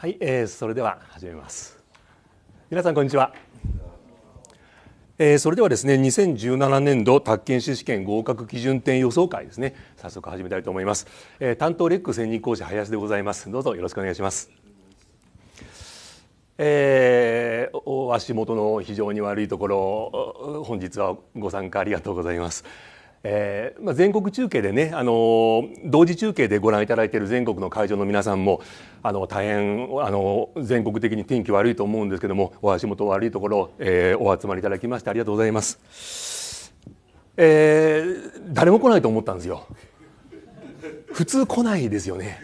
はい、えー、それでは始めます皆さんこんにちは、えー、それではですね2017年度宅建士試験合格基準点予想会ですね早速始めたいと思います、えー、担当レック専任講師林でございますどうぞよろしくお願いしますえー、お足元の非常に悪いところ本日はご参加ありがとうございますえーまあ、全国中継でね、あのー、同時中継でご覧いただいている全国の会場の皆さんもあの大変、あのー、全国的に天気悪いと思うんですけどもお足元悪いところ、えー、お集まりいただきましてありがとうございます、えー、誰も来ないと思ったんですよ普通来ないですよね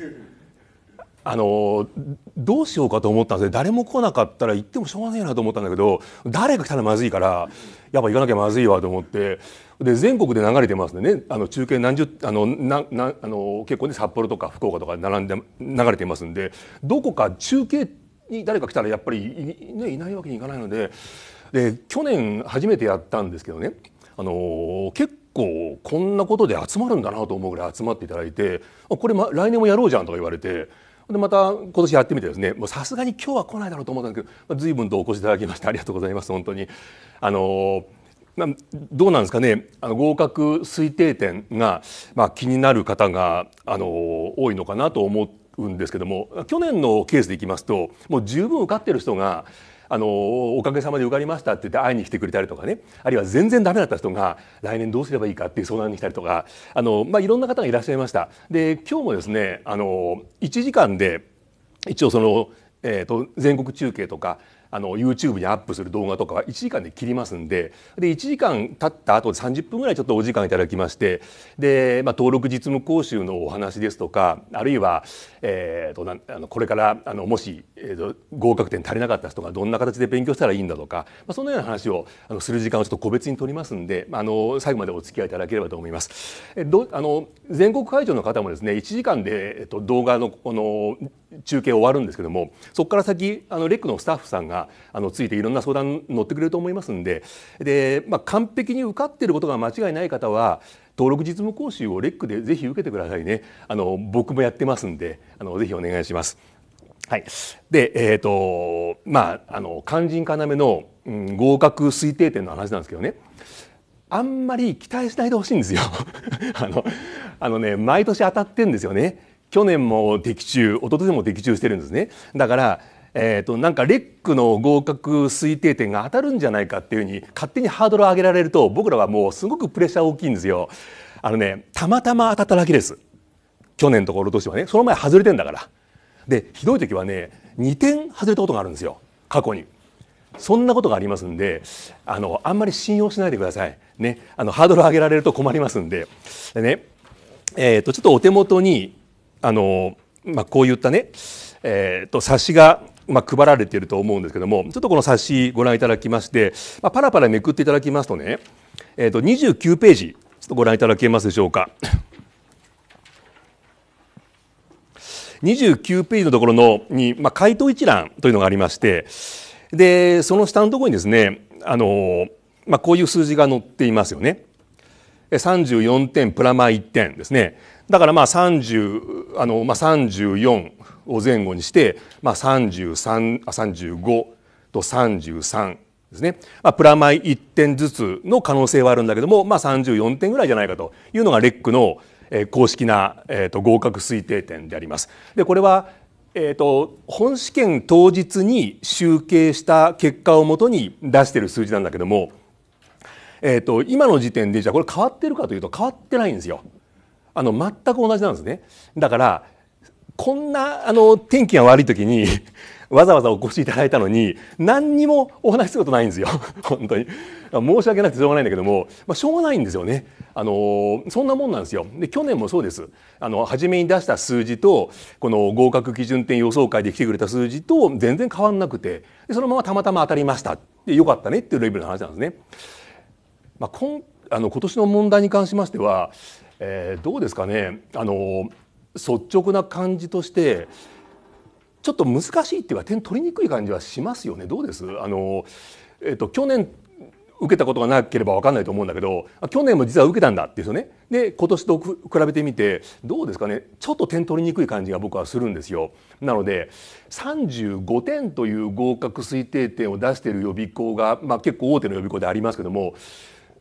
あのどうしようかと思ったんですけ誰も来なかったら行ってもしょうがないなと思ったんだけど誰が来たらまずいからやっぱ行かなきゃまずいわと思ってで全国で流れてますんでねあの中継何十あのななあの結構ね札幌とか福岡とか並んで流れてますんでどこか中継に誰か来たらやっぱりい,、ね、いないわけにいかないのでで去年初めてやったんですけどねあの結構こんなことで集まるんだなと思うぐらい集まっていただいてこれ、ま、来年もやろうじゃんとか言われてでまた今年やってみてですねさすがに今日は来ないだろうと思ったんですけど随分とお越しいただきましてありがとうございます本当に。あのまあ、どうなんですかねあの合格推定点が、まあ、気になる方があの多いのかなと思うんですけども去年のケースでいきますともう十分受かってる人があのおかげさまで受かりましたって言って会いに来てくれたりとかねあるいは全然ダメだった人が来年どうすればいいかっていう相談に来たりとかあの、まあ、いろんな方がいらっしゃいましたで今日もですねあの1時間で一応その、えーと、全国中継とかあの YouTube にアップする動画とかは1時間で切りますんでで1時間経った後で30分ぐらいちょっとお時間いただきましてで、まあ、登録実務講習のお話ですとかあるいは、えーと、とあのこれからあのもし、えーと、合格点足りなかった人がどんな形で勉強したらいいんだとか、まあ、そのような話をあのする時間をちょっと個別に取りますんで、まあ、あの最後までお付き合いいただければと思います。えどあの全国会場の方もですね1時間で、えーと動画のこの中継終わるんですけどもそこから先あのレックのスタッフさんがあのついていろんな相談乗ってくれると思いますんでで、まあ、完璧に受かっていることが間違いない方は登録実務講習をレックでぜひ受けてくださいねあの僕もやってますんであのぜひお願いします。はい、で、えーとまあ、あの肝心要の、うん、合格推定点の話なんですけどねあんまり期待しないでほしいんですよ あのあのね毎年当たってんですよね去年も的中一昨年も的中してるんですねだからえーと、なんかレックの合格推定点が当たるんじゃないかっていうふうに勝手にハードルを上げられると僕らはもうすごくプレッシャー大きいんですよ。あのねたまたま当たっただけです去年とかおととしはねその前外れてんだから。でひどい時はね2点外れたことがあるんですよ過去に。そんなことがありますんであのあんまり信用しないでください。ね、あのハードルを上げられると困りますんで。でねえーとちょっとお手元にあの、まあ、こういったね、えーと、冊子がまあ、配られていると思うんですけどもちょっとこの冊子ご覧いただきまして、まあ、パラパラめくっていただきますとね、えー、と29ページちょっとご覧いただけますでしょうか29ページのところのに、まあ、回答一覧というのがありましてでその下のところにですねあの、まあ、こういう数字が載っていますよね。34点プラマ1点ですねだからまあ30あの、まあ、34を前後にして、まあ33、35と33ですね、まあ、プラマイ1点ずつの可能性はあるんだけども、まあ、34点ぐらいじゃないかというのがレックの公式な、えー、と合格推定点であります。でこれはえーと、本試験当日に集計した結果をもとに出している数字なんだけども、えーと今の時点でじゃあこれ変わってるかというと変わってないんですよ。あの全く同じなんですね。だからこんなあの天気が悪い時に わざわざお越しいただいたのに何にもお話することないんですよ 本当に申し訳なくてしょうがないんだけども、まあ、しょうがないんですよねあのそんなもんなんですよで去年もそうですあの初めに出した数字とこの合格基準点予想会で来てくれた数字と全然変わんなくてでそのままたまたま当たりましたでよかったねっていうレベルの話なんですね、まあ、こんあの今年の問題に関しましてはえー、どうですかねあの率直な感じとしてちょっと難しいっていうか点取りにくい感じはしますよねどうですあの、えーと、去年受けたことがなければ分かんないと思うんだけど去年も実は受けたんだっていうねで今年と比べてみてどうですかねちょっと点取りにくい感じが僕はするんですよ。なので35点という合格推定点を出している予備校が、まあ、結構大手の予備校でありますけども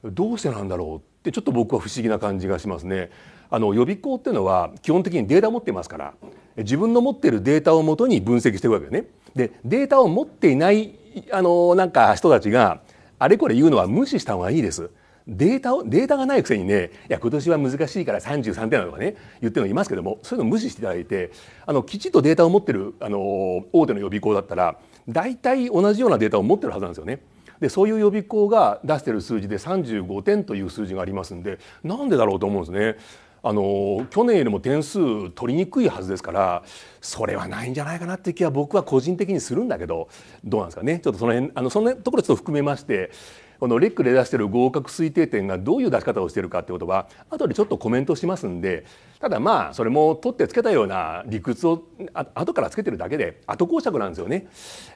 どうしてなんだろうってちょっと僕は不思議な感じがしますね。あの予備校っていうのは基本的にデータを持ってますから自分の持っているデータをもとに分析していくわけよね。でデータを持っていないあのなんか人たちがあれこれ言うのは無視した方がいいです。データをデータがないくせにねいや今年は難しいから33点なとかね言ってるのいますけどもそういうの無視していただいてあのきちっとデータを持ってるあの大手の予備校だったら大体同じようなデータを持ってるはずなんですよね。でそういう予備校が出してる数字で35点という数字がありますんでなんでだろうと思うんですね。あの去年よりも点数取りにくいはずですからそれはないんじゃないかなっていう気は僕は個人的にするんだけどどうなんですかねちょっとその辺あのそのところちょっと含めましてこのレックで出してる合格推定点がどういう出し方をしてるかってことは後でちょっとコメントしますんでただまあそれも取ってつけたような理屈を後からつけてるだけで後講釈なんですよね。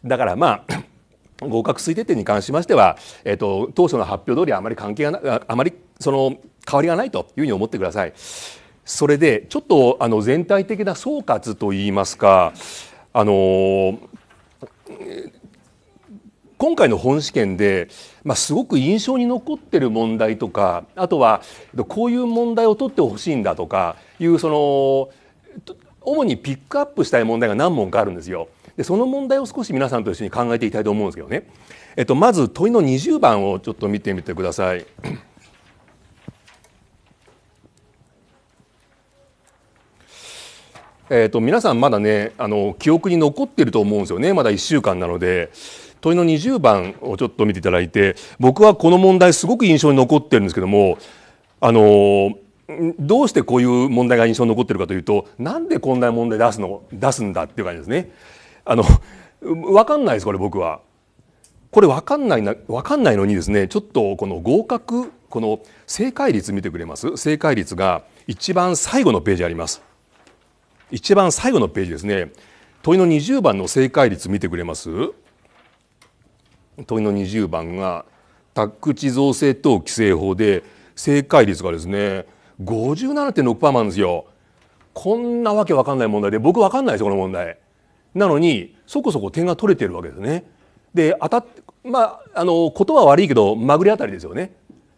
だからまあ合格推定点に関しましては、えっと、と当初の発表通りあまり関係がなあまりその変わりがないというふうに思ってください。それでちょっとあの全体的な総括といいますか、あのー、今回の本試験で、まあ、すごく印象に残ってる問題とかあとはこういう問題を取ってほしいんだとかいうその主にピックアップしたい問題が何問かあるんですよ。でその問題を少し皆さんと一緒に考えていきたいと思うんですけどね、えっと、まず問いの20番をちょっと見てみてください。えっと、と皆さんまだねあの記憶に残ってると思うんですよねまだ1週間なので問いの20番をちょっと見ていただいて僕はこの問題すごく印象に残ってるんですけどもあのどうしてこういう問題が印象に残ってるかというとなんでこんな問題出すの出すんだっていう感じですね。あの分かんないですこれ僕は。これ分かんないな分かんないのにですねちょっとこの合格この正解率見てくれます正解率が一番最後のページあります一番最後のページですね問いの20番の正解率見てくれます問いの20番が宅地造成等規制法で正解率がですね57.6%なんですよこんなわけわかんない問題で僕わかんないですよこの問題なのにそこそこ点が取れてるわけですね。で当たっまああの言葉は悪いけどまぐれあたりですよね。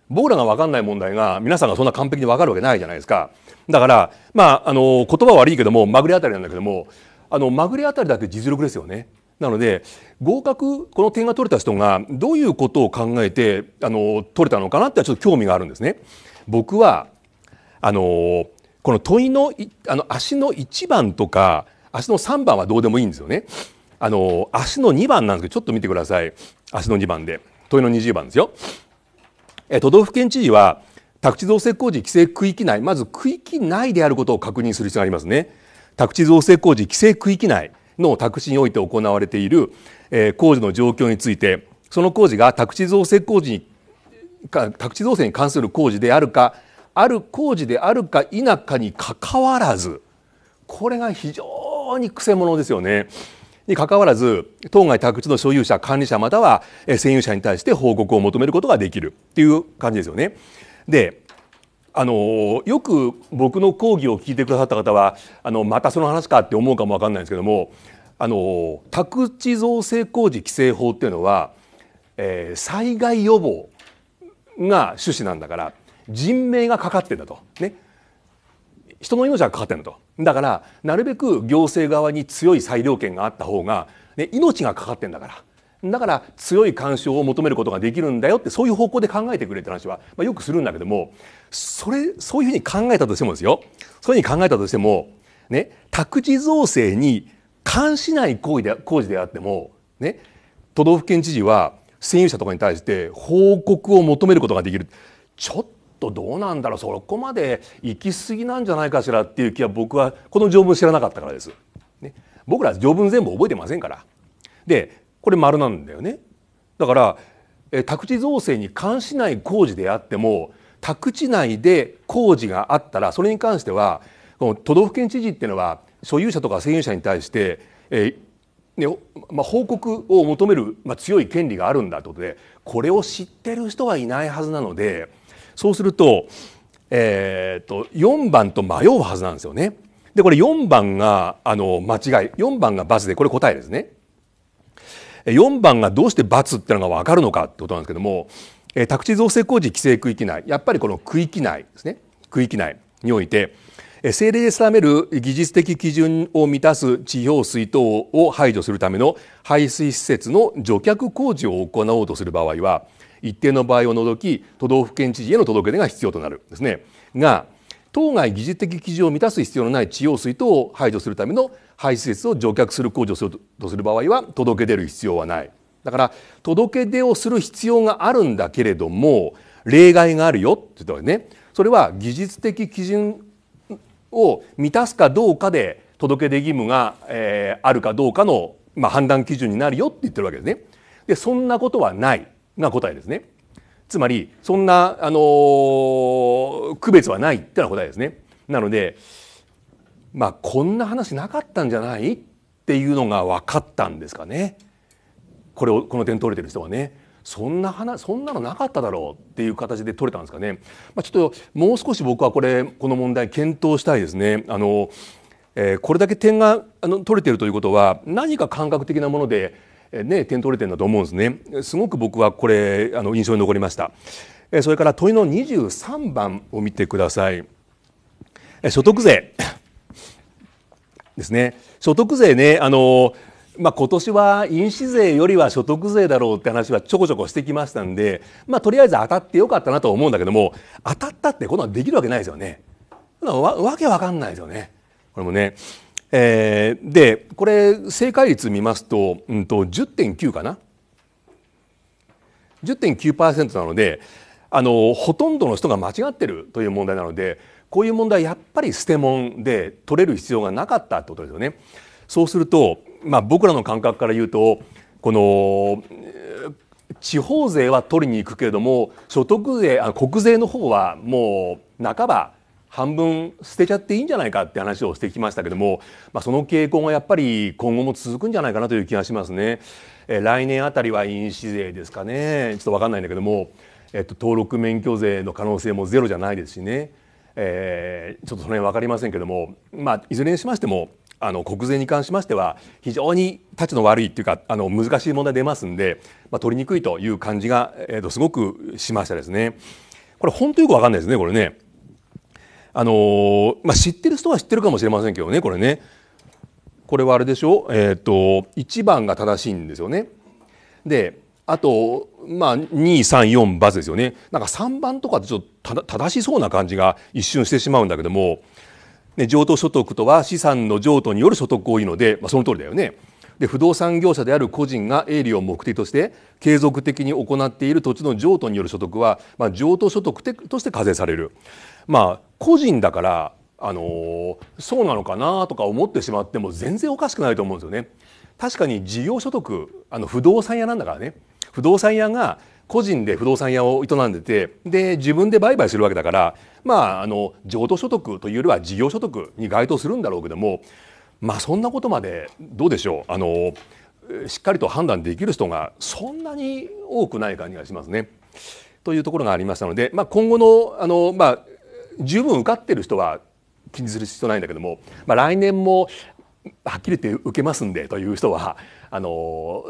僕らが分かんない問題が皆さんがそんな完璧に分かるわけないじゃないですか。だからまああの言葉は悪いけどもまぐれあたりなんだけどもあのまぐれあたりだって実力ですよね。なので合格この点が取れた人がどういうことを考えてあの取れたのかなってちょっと興味があるんですね。僕はあのこの問いのあの足の一番とか足の3番はどうでもいいんですよね。あの足の2番なんですけどちょっと見てください足の2番で問いの20番ですよ。え都道府県知事は宅地造成工事規制区域内まず区域内であることを確認する必要がありますね。宅地造成工事規制区域内の宅地において行われている、え工事の状況についてその工事が宅地造成工事に宅地造成に関する工事であるかある工事であるか否かにかかわらずこれが非常常にくせ者ですよね。にかかわらず当該宅地の所有者管理者または占有者に対して報告を求めることができるっていう感じですよね。であのよく僕の講義を聞いてくださった方はあのまたその話かって思うかも分かんないんですけどもあの宅地造成工事規制法っていうのは、えー、災害予防が趣旨なんだから人命がかかってんだと。ね人の命がかかってるとだからなるべく行政側に強い裁量権があった方が、ね、命がかかってんだからだから強い干渉を求めることができるんだよってそういう方向で考えてくれって話は、まあ、よくするんだけどもそれそういうふうに考えたとしてもですよそういうふうに考えたとしても、ね、宅地造成に関しない行為で工事であっても、ね、都道府県知事は占有者とかに対して報告を求めることができるちょっとどうなんだろうそこまで行き過ぎなんじゃないかしらっていう気は僕はこの条文知らなかったからです。ね、僕ら条文全部覚えてませんから。でこれ丸なんだよね。だから宅地造成に関しない工事であっても宅地内で工事があったらそれに関してはこの都道府県知事っていうのは所有者とか占有者に対して、えー、ねまあ、報告を求める、まあ、強い権利があるんだということでこれを知ってる人はいないはずなので。そうすると,、えーと、と4番と迷うはずなんですよね。でこれ4番があの間違い4番が×でこれ答えですね。4番がどうして×ってのがわかるのかってことなんですけども、えー、宅地造成工事規制区域内やっぱりこの区域内ですね区域内において、え政令で定める技術的基準を満たす地表水等を排除するための排水施設の除却工事を行おうとする場合は一定の場合を除き都道府県知事への届け出が必要となるですね。が当該技術的基準を満たす必要のない地用水等を排除するための排施設を除却する控除するとする場合は届け出る必要はない。だから届け出をする必要があるんだけれども例外があるよって言ったわけね。それは技術的基準を満たすかどうかで届け出義務が、えー、あるかどうかの、まあ、判断基準になるよって言ってるわけですね。でそんなことはない。が答えですね。つまりそんな、あのー、区別はないってのは答えですね。なのでまあこんな話なかったんじゃないっていうのが分かったんですかね。これをこの点取れてる人はね。そんな話そんなのなかっただろうっていう形で取れたんですかね。まあ、ちょっともう少し僕はこれこの問題検討したいですね。あのえー、これだけ点があの取れてるということは何か感覚的なものでね、点取れてるんだと思うんですね。すごく僕はこれあの印象に残りました。それから問いの23番を見てください。所得税ですね。所得税ね、あのまあ、今年は印紙税よりは所得税だろうって話はちょこちょこしてきましたんで、まあ、とりあえず当たってよかったなと思うんだけども当たったってこんなできるわけないですよね。わわけわかんないですよね。これもねえー、でこれ正解率見ますと,、うんと、と10.9かな10.9%なのであのほとんどの人が間違ってるという問題なのでこういう問題やっぱり捨て問で取れる必要がなかったってことですよね。そうすると、まあ、僕らの感覚から言うとこの地方税は取りに行くけれども所得税あ国税の方はもう半ば半分捨てちゃっていいんじゃないかって話をしてきましたけども、まあ、その傾向がやっぱり今後も続くんじゃないかなという気がしますね。えー、来年あたりは飲酒税ですかねちょっと分かんないんだけども、えっと、登録免許税の可能性もゼロじゃないですしね、えー、ちょっとその辺分かりませんけども、まあ、いずれにしましてもあの国税に関しましては非常にたちの悪いっていうかあの難しい問題出ますんで、まあ、取りにくいという感じが、えっとすごくしましたですね。これ本当よく分かんないですねこれね。あのー、まあ、知ってる人は知ってるかもしれませんけどねこれねこれはあれでしょえっ、ー、と1番が正しいんですよねであとまあ234バツですよねなんか3番とかってちょっと正しそうな感じが一瞬してしまうんだけども、ね、譲渡所得とは資産の譲渡による所得多いので、まあ、その通りだよね。で不動産業者である個人が営利を目的として継続的に行っている土地の譲渡による所得は、まあ、譲渡所得として課税される。まあ、個人だからあのそうなのかなとか思ってしまっても全然おかしくないと思うんですよね。確かに事業所得あの不動産屋なんだからね不動産屋が個人で不動産屋を営んでてで自分で売買するわけだからまああの譲渡所得というよりは事業所得に該当するんだろうけどもまあ、そんなことまでどうでしょうあのしっかりと判断できる人がそんなに多くない感じがしますね。というところがありましたので、まあ、今後のあの、まあ、十分受かってる人は気にする必要ないんだけども、まあ、来年もはっきり言って受けますんでという人はあの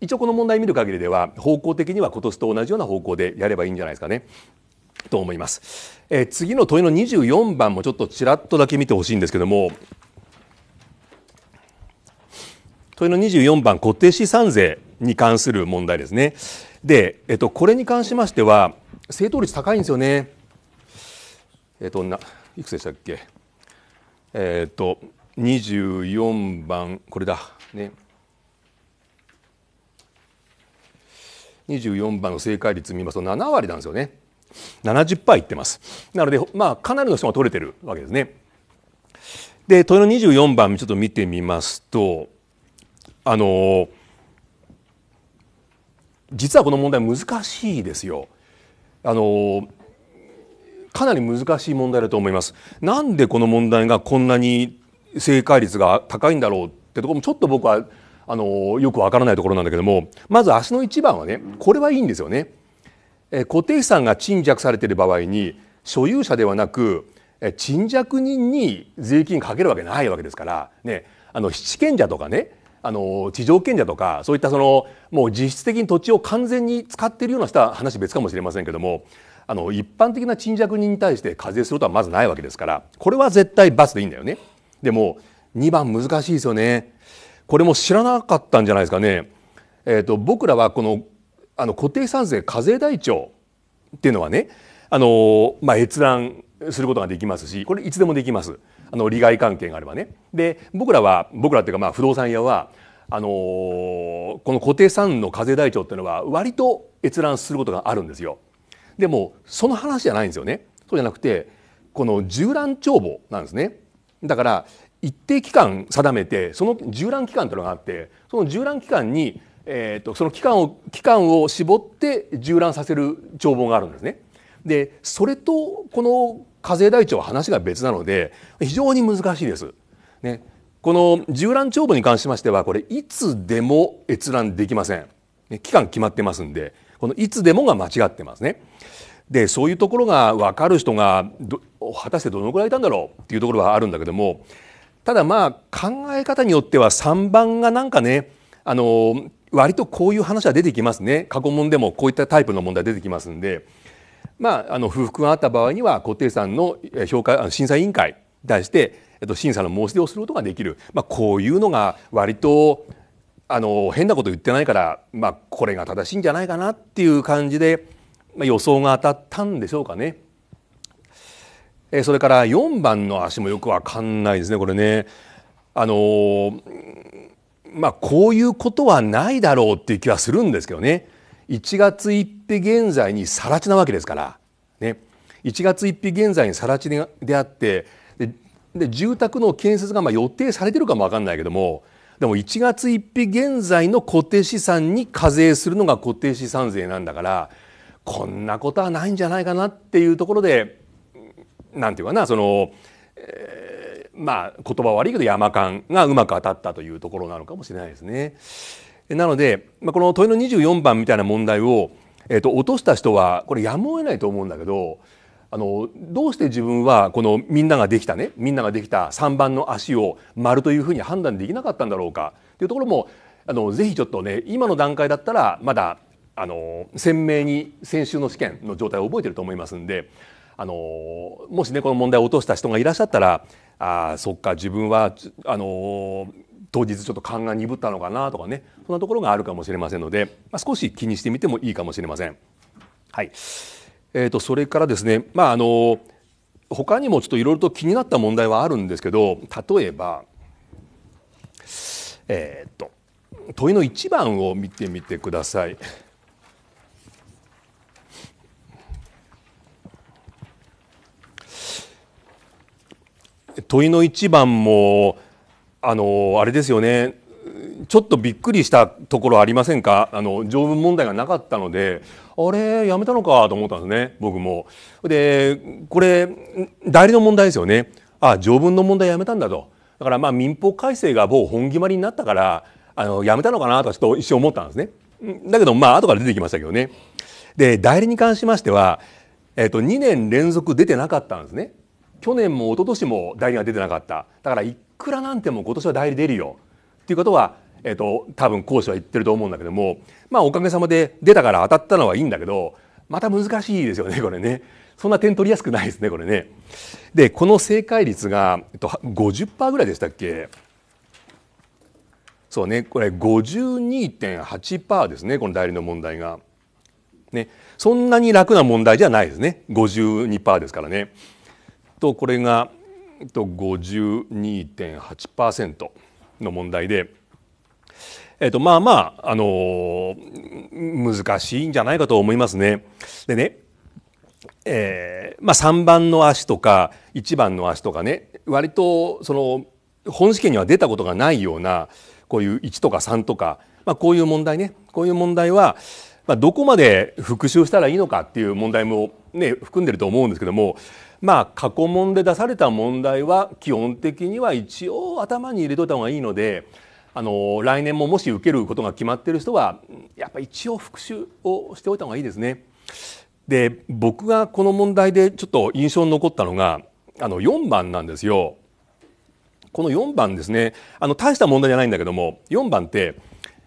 一応この問題見る限りでは方向的には今年と同じような方向でやればいいんじゃないですかね。と思います、えー、次の問いの24番もちょっとちらっとだけ見てほしいんですけども問いの24番固定資産税に関する問題ですねで、えっと、これに関しましては正答率高いんですよねえっとないくつでしたっけえっと24番これだね24番の正解率見ますと7割なんですよね70%いってますなのでまあかなりの人が取れてるわけですねで問いの24番ちょっと見てみますとあの実はこの問題難しいですよ。あのかなり難しい問題だと思います。なんでこの問題がこんなに正解率が高いんだろうってとこもちょっと僕はあのよくわからないところなんだけどもまず足の一番はねこれはいいんですよね。え固定資産が沈着されている場合に所有者ではなく沈着人に税金かけるわけないわけですから、ね、あの七賢者とかねあの地上権者とかそういったそのもう実質的に土地を完全に使っているような人は話別かもしれませんけどもあの一般的な賃借人に対して課税することはまずないわけですからこれは絶対罰でいいんだよね。でも2番難しいですよね。これも知らなかったんじゃないですかね。えーと、僕らはこのあの固定資産税課税台帳っていうのはねあの、まあ、閲覧することができますしこれいつでもできますあの利害関係があればね。で僕らは僕らっていうかまあ不動産屋はあのこの固定資産の課税台帳っていうのは割と閲覧することがあるんですよ。でもその話じゃないんですよね。そうじゃなくてこの縦覧帳簿なんですね。だから一定期間定めてその縦覧期間というのがあってその縦覧期間に、えーと、とその期間を期間を絞って縦覧させる帳簿があるんですね。でそれとこの課税台帳は話が別なので非常に難しいです。ね、この縦覧帳簿に関しましてはこれいつでも閲覧できません期間決まってますんでこのいつでもが間違ってますねでそういうところが分かる人が果たしてどのくらいいたんだろうっていうところはあるんだけどもただまあ考え方によっては3番がなんかねあの割とこういう話は出てきますね過去問でもこういったタイプの問題出てきますんでまああの不服があった場合には固定さんの評価審査委員会に対してっと、審査の申し出をすることができる、まあ、こういうのが割とあの変なこと言ってないから、まあ、これが正しいんじゃないかなっていう感じで、まあ、予想が当たったんでしょうかね。それから4番の足もよくわかんないですねこれね。あのー、まあこういうことはないだろうっていう気はするんですけどね1月1日現在に更地なわけですからね1月1日現在にらちであってで住宅の建設がま予定されてるかも分かんないけどもでも1月1日現在の固定資産に課税するのが固定資産税なんだからこんなことはないんじゃないかなっていうところで何て言うかなその、えー、まあ言葉悪いけど山間がうまく当たったというところなのかもしれないですね。なので、まあ、この問いの24番みたいな問題を、えーと落とした人はこれやむを得ないと思うんだけどあのどうして自分はこのみんなができたねみんなができた3番の足を丸というふうに判断できなかったんだろうかというところもあのぜひちょっとね今の段階だったらまだあの鮮明に先週の試験の状態を覚えてると思いますんであのもしねこの問題を落とした人がいらっしゃったらあそっか自分はあの当日ちょっと勘が鈍ったのかなとかねそんなところがあるかもしれませんので、まあ、少し気にしてみてもいいかもしれません。はいえーと、それからですね、まあ、あの他にもちょっといろいろと気になった問題はあるんですけど例えば、えーと、と問いの1番を見てみてください。問いの1番もあのあれですよねちょっとびっくりしたところありませんかあの条文問題がなかったのであれやめたのかと思ったんですね僕も。でこれ代理の問題ですよねあ条文の問題やめたんだとだからまあ民法改正が某本決まりになったからあのやめたのかなとはちょっと一瞬思ったんですね。だけどまあ後から出てきましたけどね。で代理に関しましては、えー、と2年連続出てなかったんですね。去年も一昨年も代理が出てなかっただからいくらなんても今年は代理出るよっていうことはえっ、ー、と、多分講師は言ってると思うんだけども、まあおかげさまで出たから当たったのはいいんだけど、また難しいですよね、これね。そんな点取りやすくないですね、これね。で、この正解率が、えっと、50%ぐらいでしたっけそうね、これ52.8%ですね、この代理の問題が。ね、そんなに楽な問題じゃないですね。52%ですからね。と、これが、えっと、52.8%の問題で、えと、まあまあ、あのー、難しいんじゃないかと思いますね。でね、えー、まあ3番の足とか1番の足とかね、割とその本試験には出たことがないような、こういう1とか3とか、まあこういう問題ね、こういう問題は、まあ、どこまで復習したらいいのかっていう問題もね、含んでると思うんですけども、まあ過去問で出された問題は基本的には一応頭に入れといた方がいいので、あの来年ももし受けることが決まっている人はやっぱ一応復習をしておいた方がいいですね。で僕がこの問題でちょっと印象に残ったのがあの4番なんですよ。この4番ですねあの大した問題じゃないんだけども4番って、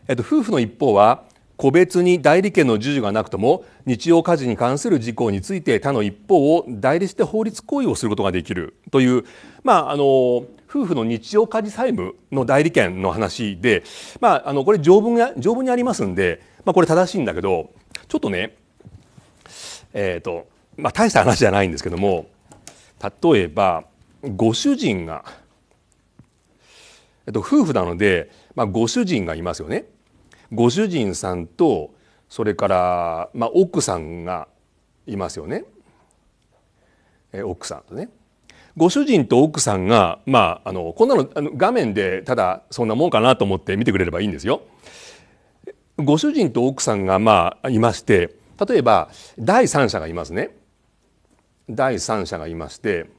えっと、夫婦の一方は個別に代理権の授受がなくとも日用家事に関する事項について他の一方を代理して法律行為をすることができるという、まあ、あの夫婦の日常家事債務の代理権の話で、まあ、あのこれ条文が条文にありますんで、まあ、これ正しいんだけどちょっとねえっ、ー、と、まあ、大した話じゃないんですけども例えばご主人が、えっと、夫婦なので、まあ、ご主人がいますよね。ご主人さんとそれから、まあ、奥さんがいますよね。え奥さんとね。ご主人と奥さんが、まあ、あのこんなのあの画面でただそんなもんかなと思って見てくれればいいんですよ。ご主人と奥さんが、まあ、いまして例えば第三者がいますね。第三者がいまして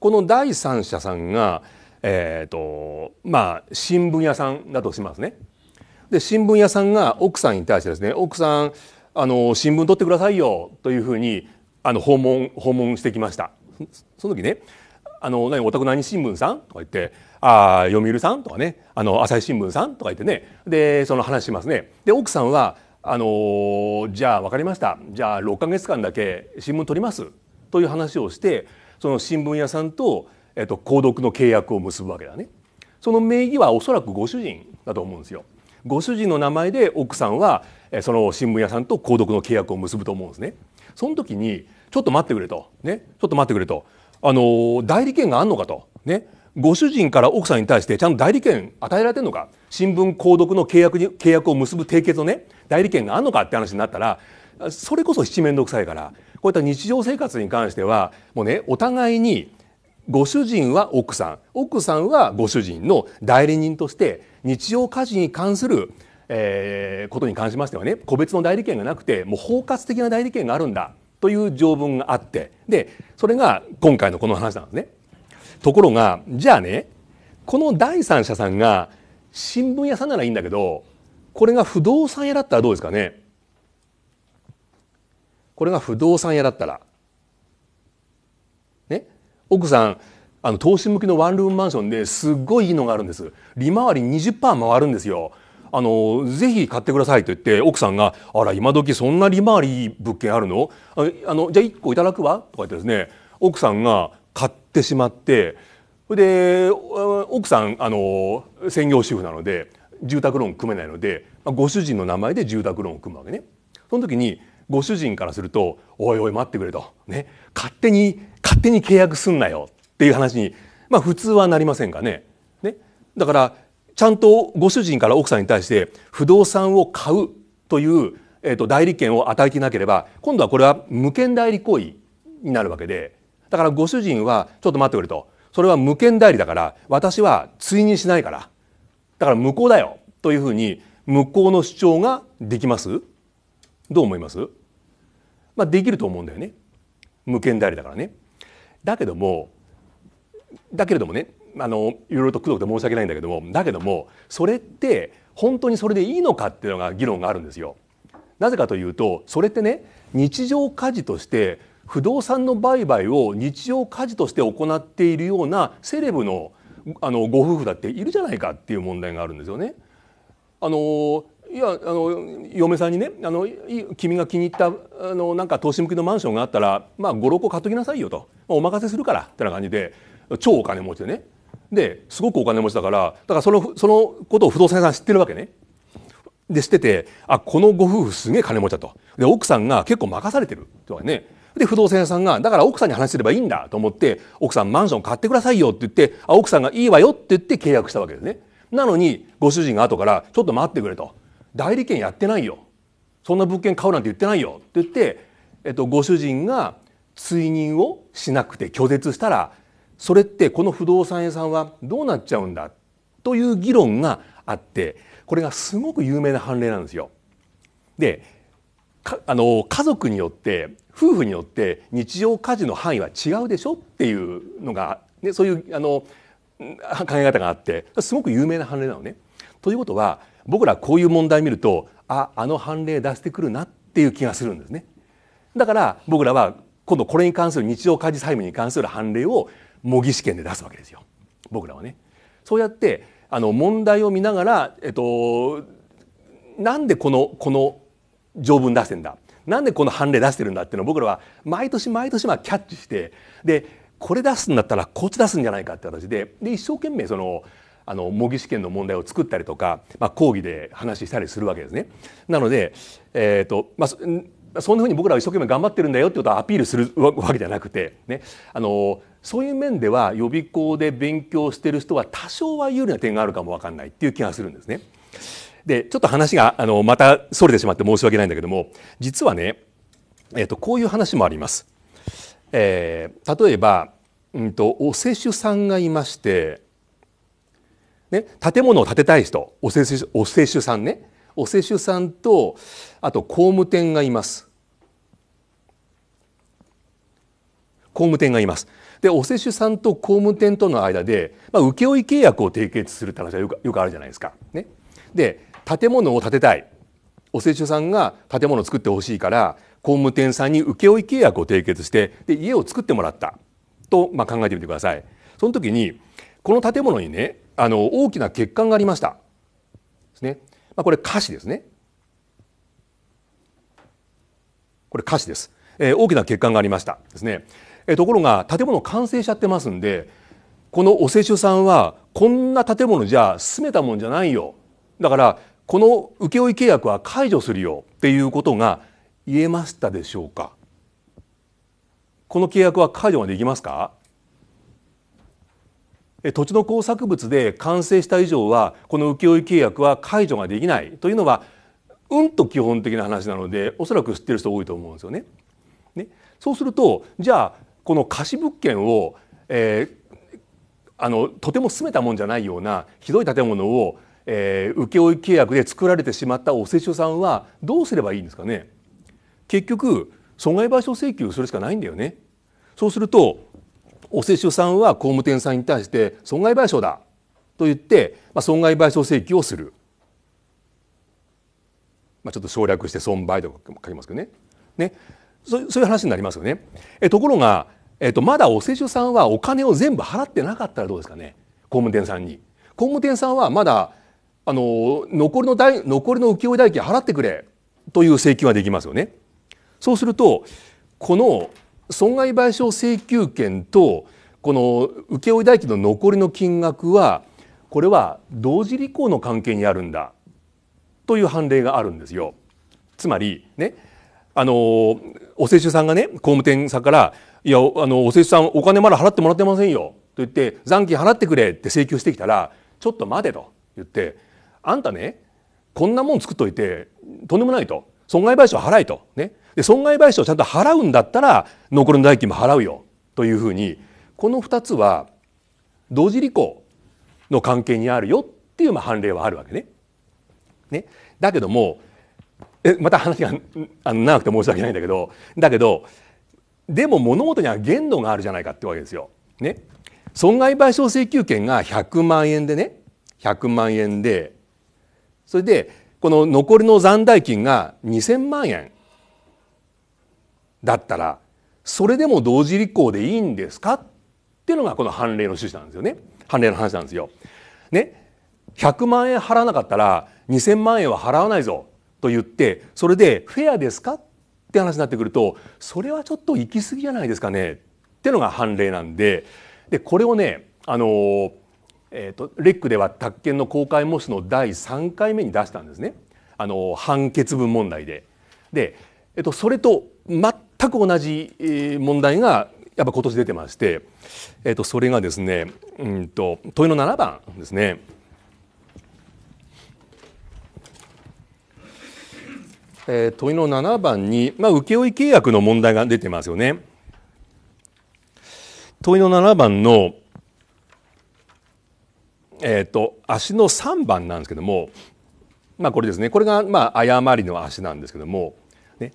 この第三者さんが、えーとまあ、新聞屋さんだとしますね。で新聞屋さんが奥さんに対してですね「奥さんあの新聞取ってくださいよ」というふうにあの訪問訪問してきました。その時ねあの何お宅何新聞さん?」とか言って「ああ読売さん?」とかね「あの朝日新聞さん?」とか言ってねでその話しますね。で奥さんはあのじゃあ分かりましたじゃあ6か月間だけ新聞取りますという話をしてその新聞屋さんと、えっと、購読の契約を結ぶわけだねその名義はおそらくご主人だと思うんですよご主人の名前で奥さんはその新聞屋さんと購読の契約を結ぶと思うんですねその時にちょっと待ってくれと。ね。ちょっと待ってくれと。あの、代理権があんのかと。ね。ご主人から奥さんに対してちゃんと代理権与えられてるのか。新聞購読の契約に、契約を結ぶ締結のね、代理権があんのかって話になったら、それこそ七面倒くさいから、こういった日常生活に関しては、もうね、お互いに、ご主人は奥さん、奥さんはご主人の代理人として、日常家事に関する、えー、ことに関しましてはね、個別の代理権がなくて、もう包括的な代理権があるんだという条文があってでそれが今回のこの話なんですね。ところがじゃあねこの第三者さんが新聞屋さんならいいんだけどこれが不動産屋だったらどうですかねこれが不動産屋だったら。ね奥さんあの投資向きのワンルームマンションですっごいいいのがあるんです利回り20%回るんですよあのぜひ買ってくださいと言って奥さんが「あら今時そんな利回り物件あるのあのじゃあ1個いただくわ」とか言ってですね奥さんが買ってしまってで奥さんあの専業主婦なので住宅ローン組めないのでご主人の名前で住宅ローンを組むわけね。その時にご主人からすると「おいおい待ってくれと」ね「勝手に勝手に契約すんなよ」っていう話に、まあ、普通はなりませんかね。ねだからちゃんとご主人から奥さんに対して不動産を買うという、えー、と代理権を与えていなければ今度はこれは無権代理行為になるわけでだからご主人はちょっと待ってくれとそれは無権代理だから私は追認しないからだから無効だよというふうに無効の主張ができますどう思います、まあ、できると思うんだよね無権代理だからね。だけどもだけれどもねあのいろいろとくどくて申し訳ないんだけどもだけどもそれって本当にそれでいいのかっていうのが議論があるんですよ。なぜかというとそれってね日常家事として不動産の売買を日常家事として行っているようなセレブのあのご夫婦だっているじゃないかっていう問題があるんですよね。あのいやあの嫁さんにねあの君が気に入ったあのなんか投資向きのマンションがあったら、まあ、56個買っときなさいよとお任せするからってな感じで超お金持ちでねですごくお金持ちだからだからそのそのことを不動産屋さん知ってるわけね。で知っててあこのご夫婦すげえ金持ちだと。で奥さんが結構任されてるってわけね。で不動産屋さんがだから奥さんに話すればいいんだと思って奥さんマンション買ってくださいよって言ってあ奥さんがいいわよって言って契約したわけですね。なのにご主人が後からちょっと待ってくれと代理店やってないよそんな物件買うなんて言ってないよって言って、えっと、ご主人が追認をしなくて拒絶したらそれってこの不動産屋さんはどうなっちゃうんだという議論があってこれがすごく有名な判例なんですよ。であの家族によって夫婦によって日常家事の範囲は違うでしょっていうのが、ね、そういうあの考え方があってすごく有名な判例なのね。ということは僕らこういう問題を見るとああの判例出してくるなっていう気がするんですね。だから僕らは今度これに関する日常家事債務に関する判例を模擬試験で出すわけですよ僕らはね。そうやってあの問題を見ながら、えっと、なんでこのこの条文出してんだなんでこの判例出してるんだっていうのを僕らは毎年毎年まあキャッチしてでこれ出すんだったらこっち出すんじゃないかって形でで一生懸命そのあの模擬試験の問題を作ったりとか、まあ、講義で話したりするわけですね。なので、えーとまあ、そんなふうに僕らは一生懸命頑張ってるんだよってことをアピールするわけじゃなくて、ね、あのそういう面では予備校で勉強してる人は多少は有利な点があるかもわかんないっていう気がするんですね。でちょっと話があのまたそれてしまって申し訳ないんだけども実はね、えー、とこういう話もあります。えー、例えば、うんと、とお世主さんがいまして、ね、建物を建てたい人お世主お世主さんねお世主さんとあと工務店がいます。工務店がいます。でお施主さんと工務店との間で、まあ、請負契約を締結するって話はよくよくあるじゃないですか。ね、で建物を建てたいお施主さんが建物を作ってほしいから工務店さんに請負契約を締結してで家を作ってもらったと、まあ、考えてみてください。その時にこの建物にねあの大きな欠陥がありました。ですね。まあ、これ歌詞ですね。これ歌詞です。えー、大きな欠陥がありましたですね。えところが建物完成しちゃってますんでこのお施主さんはこんな建物じゃ住めたもんじゃないよだからこの請負契約は解除するよっていうことが言えましたでしょうかこの契約は解除ができますか土地の工作物で完成した以上はこの請負契約は解除ができないというのはうんと基本的な話なのでおそらく知ってる人多いと思うんですよね。ねそうするとじゃあこの貸し物件を、えー、あのとても住めたもんじゃないようなひどい建物を、えー、請負契約で作られてしまったお施主さんはどうすればいいんですかね結局損害賠償請求するしかないんだよねそうするとお施主さんは工務店さんに対して損害賠償だと言って、まあ、損害賠償請求をする、まあ、ちょっと省略して損賠とか書きますけどねねそういう話になりますよね。えところが、えっと、まだお世辞さんはお金を全部払ってなかったらどうですかね工務店さんに。工務店さんはまだあの残りの代残りの請負代金払ってくれという請求ができますよね。そうするとこの損害賠償請求権とこの請負代金の残りの金額はこれは同時履行の関係にあるんだという判例があるんですよ。つまりねあのお世主さんがね工務店さんから「いやあのお世主さんお金まだ払ってもらってませんよ」と言って「残金払ってくれ」って請求してきたら「ちょっと待て」と言って「あんたねこんなもん作っといてとんでもない」と「損害賠償払えと」ね、で損害賠償をちゃんと払うんだったら残りの代金も払うよというふうにこの2つは同時履行の関係にあるよっていうまあ判例はあるわけね。ねだけどもまた話があの長くて申し訳ないんだけどだけどでも物事には限度があるじゃないかってわけですよ。ね、損害賠償請求権が100万円でね100万円でそれでこの残りの残代金が2,000万円だったらそれでも同時履行でいいんですかっていうのがこの判例の趣旨なんですよね判例の話なんですよ。ね100万円払わなかったら2,000万円は払わないぞと言ってそれでフェアですかって話になってくるとそれはちょっと行き過ぎじゃないですかねってのが判例なんででこれをねあの、えーと、レックでは宅建の公開模試の第3回目に出したんですねあの判決文問題で。で、えーと、それと全く同じ問題がやっぱ今年出てまして、えーと、とそれがですね、うんと、問いの7番ですね。えー、問いの7番に、まあ、請負契約の問題が出てますよね。問いの7番の、えーと、足の3番なんですけども、まあ、これですねこれが、まあ、誤りの足なんですけども、ね、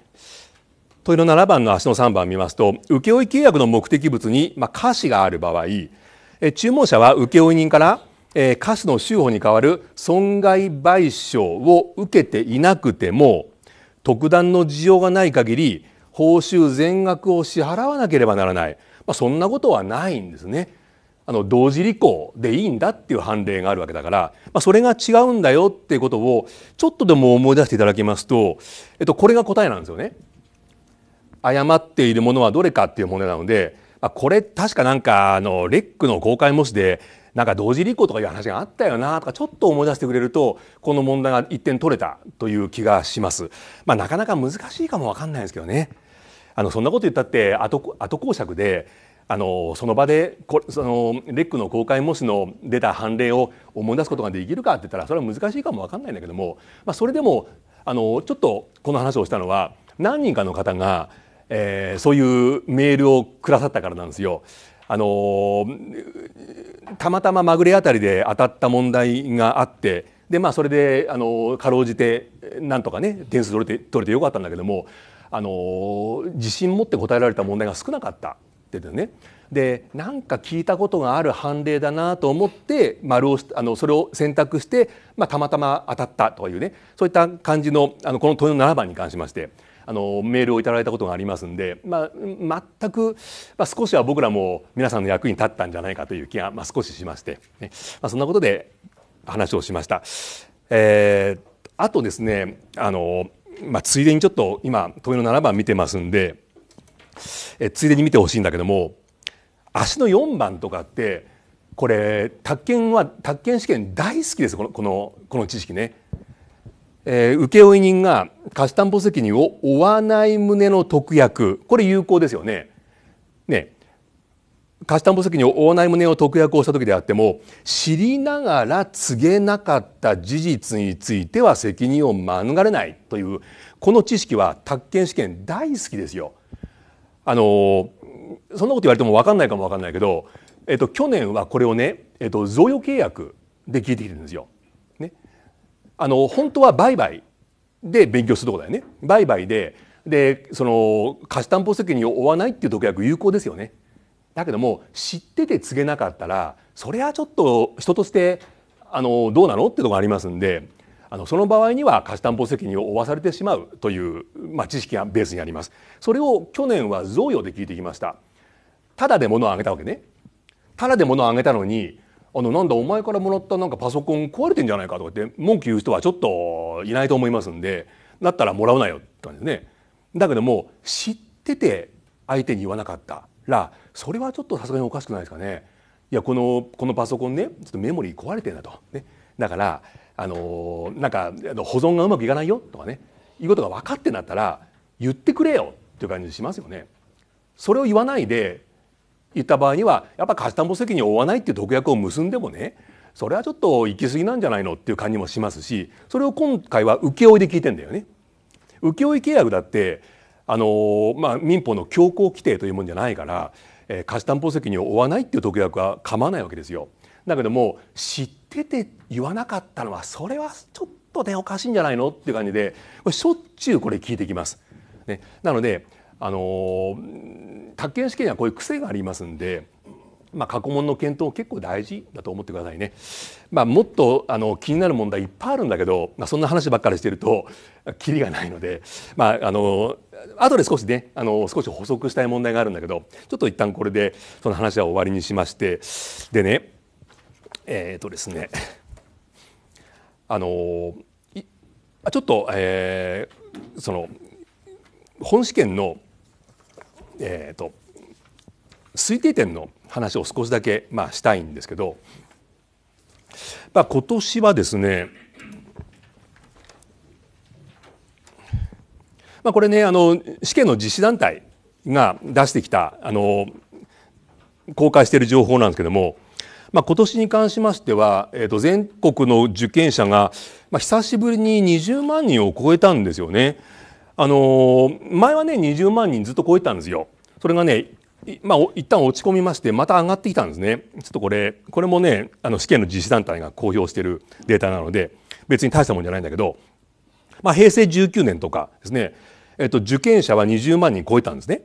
問いの7番の足の3番を見ますと請負契約の目的物に、まあ、瑕疵がある場合、えー、注文者は請負人からえー、瑕疵の修法に代わる損害賠償を受けていなくても特段の事情がない限り報酬全額を支払わなければならない、まあ、そんなことはないんですね。あの同時履行でいいんだっていう判例があるわけだから、まあ、それが違うんだよっていうことをちょっとでも思い出していただきますと、えっと、これが答えなんですよね。誤っているものはどれかっていう問題なので、まあ、これ確かなんかあのレックの公開模試でなんか同時立候とかいう話があったよなとかちょっと思い出してくれるとこの問題が一点取れたという気がします。まあ、なかなか難しいかもわかんないですけどね。あのそんなこと言ったって後後講釈であのその場でこそのレックの公開模試の出た判例を思い出すことができるかって言ったらそれは難しいかもわかんないんだけども、まあ、それでもあのちょっとこの話をしたのは何人かの方が、えー、そういうメールをくださったからなんですよ。あのー、たまたままぐれあたりで当たった問題があってで、まあ、それで、あのー、かろうじてなんとかね点数取れて取れてよかったんだけども、あのー、自信持って答えられた問題が少なかったって言ってね。でなんか聞いたことがある判例だなと思って丸をあのそれを選択して、まあ、たまたま当たったというねそういった感じのあのこの問いの7番に関しまして。あのメールをいただいたことがありますんで、まあ、全く、まあ、少しは僕らも皆さんの役に立ったんじゃないかという気が、まあ、少ししまして、ねまあ、そんなことで話をしました。えー、あとですねあの、まあ、ついでにちょっと今問いの7番見てますんでえついでに見てほしいんだけども足の4番とかってこれ宅建は宅建試験大好きですこのこのこの知識ね。えー、請負人が貸担保責任を負わない旨の特約これ有効ですよね。ね貸担保責任を負わない旨の特約をした時であっても知りながら告げなかった事実については責任を免れないというこの知識は宅建試験大好きですよ。あのー、そんなこと言われても分かんないかも分かんないけど、えっと、去年はこれをね、えっと、贈与契約で聞いてきてるんですよ。あの本当は売買で勉強するところだよね売買ででその貸担保責任を負わないっていう特約有効ですよねだけども知ってて告げなかったらそれはちょっと人としてあのどうなのっていとこがありますんであのその場合には貸担保責任を負わされてしまうという、まあ、知識がベースにありますそれを去年は贈与で聞いてきましたただで物をあげたわけねただで物をあげたのにあのなんだお前からもらったなんかパソコン壊れてんじゃないかとかって文句言う人はちょっといないと思いますんでだったらもらうなよって感じですね。だけども知ってて相手に言わなかったらそれはちょっとさすがにおかしくないですかね。いやこのこのパソコンねちょっとメモリー壊れてんだと、ね、だからあのなんか保存がうまくいかないよとかねいうことが分かってなったら言ってくれよっていう感じしますよね。それを言わないで言った場合にはやっぱ貸し担保責任を負わないっていう特約を結んでもねそれはちょっと行き過ぎなんじゃないのっていう感じもしますしそれを今回は請負で聞いてんだよね。請負契約だってあの、まあ、民法の強行規定というもんじゃないから、えー、貸し担保責任を負わないっていう特約は構わないわけですよ。だけども知ってて言わなかったのはそれはちょっとねおかしいんじゃないのっていう感じでしょっちゅうこれ聞いてきます。ね、なのであの宅建試験にはこういう癖がありますんで。まあ、過去問の検討結構大事だと思ってくださいね。まあ、もっとあの気になる問題いっぱいあるんだけど、まあ、そんな話ばっかりしてるときりがないので、まあ、あの後で少しねあの少し補足したい問題があるんだけどちょっと一旦これでその話は終わりにしましてでねえっ、ー、とですねあのちょっと、えー、その本試験のえっ、ー、と推定点の話を少しだけ、まあ、したいんですけど、まあ、今年はですね、まあ、これねあの試験の実施団体が出してきたあの公開している情報なんですけども、まあ、今年に関しましては、えー、と全国の受験者が、まあ、久しぶりに20万人を超えたんですよね。あのー、前はね20万人ずっと超えたんですよ。それがねまあ、一旦落ち込みましてまた上がってきたんですねちょっとこれこれもねあの試験の実施団体が公表しているデータなので別に大したもんじゃないんだけど、まあ、平成19年とかですね、えっと、受験者は20万人超えたんですね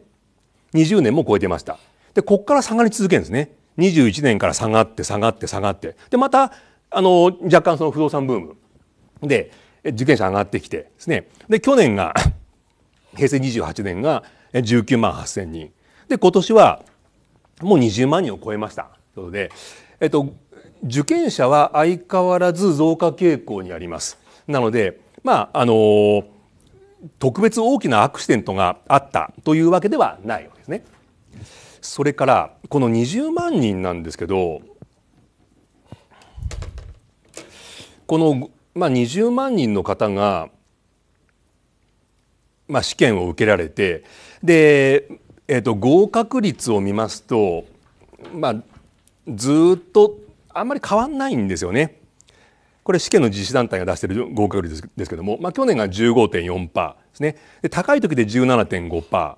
20年も超えてましたでここから下がり続けるんですね21年から下がって下がって下がってでまたあの若干その不動産ブームで受験者上がってきてですねで去年が平成28年が19万8,000人で今年はもう20万人を超えましたとで、えっと、受験者は相変わらず増加傾向にあります。なので、まああのー、特別大きなアクシデントがあったというわけではないわけですね。それからこの20万人なんですけどこの、まあ、20万人の方がまあ、試験を受けられてで、えーと、合格率を見ますと、まあ、ずっとあんまり変わんないんですよね。これ試験の実施団体が出している合格率ですけども、まあ、去年が15.4%ですねで高い時で17.5%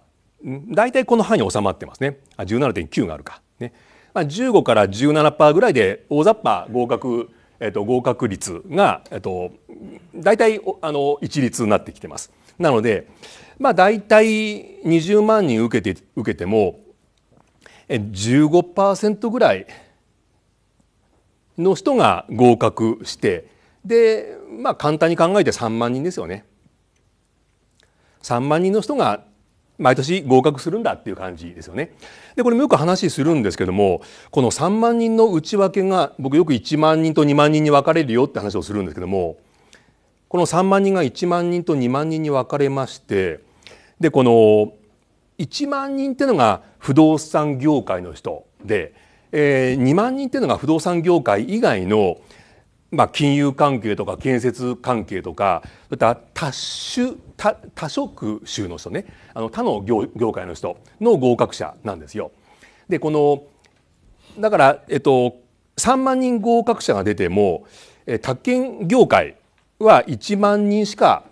大体この範囲収まってますねあ17.9があるか、ねまあ、15から17%ぐらいで大雑把合格、えっと、合格率が、えっと、大体あの一律になってきてます。なので、まあ、大体20万人受けて受けても15%ぐらいの人が合格してで、まあ、簡単に考えて3万人ですよね。3万人の人が毎年合格するんだっていう感じですよね。でこれもよく話するんですけどもこの3万人の内訳が僕よく1万人と2万人に分かれるよって話をするんですけどもこの3万人が1万人と2万人に分かれましてでこの1万人っていうのが不動産業界の人で、えー、2万人っていうのが不動産業界以外の、まあ、金融関係とか建設関係とかそういった多種多多職種の人ねあの他の業業界の人の合格者なんですよ。でこのだから、えっと、3万人合格者が出ても宅建業界は1万人しか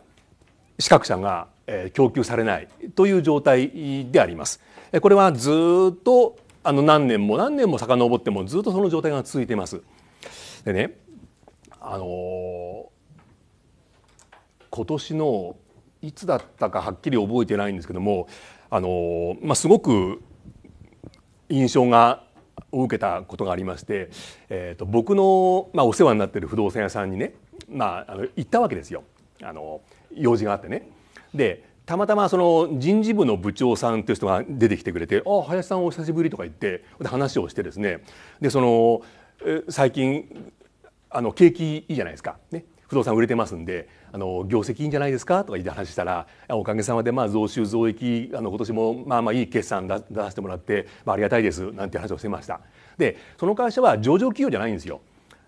資格者が供給されないという状態であります。これはずっとあの何年も何年も遡ってもずっとその状態が続いています。でねあの今年のいつだったかはっきり覚えてないんですけどもあの、まあ、すごく印象がを受けたことがありまして、えーと僕の、まあ、お世話になっている不動産屋さんにねまあ、あの行ったわけですよあの用事があってね。でたまたまその人事部の部長さんという人が出てきてくれて「あ林さんお久しぶり」とか言って話をしてですねでその最近あの景気いいじゃないですか、ね、不動産売れてますんであの業績いいんじゃないですかとか言って話したらおかげさまでまあ増収増益あの今年もまあまあいい決算出させてもらって、まあ、ありがたいですなんて話をしてましたでその会社は上場企業じゃないんですよ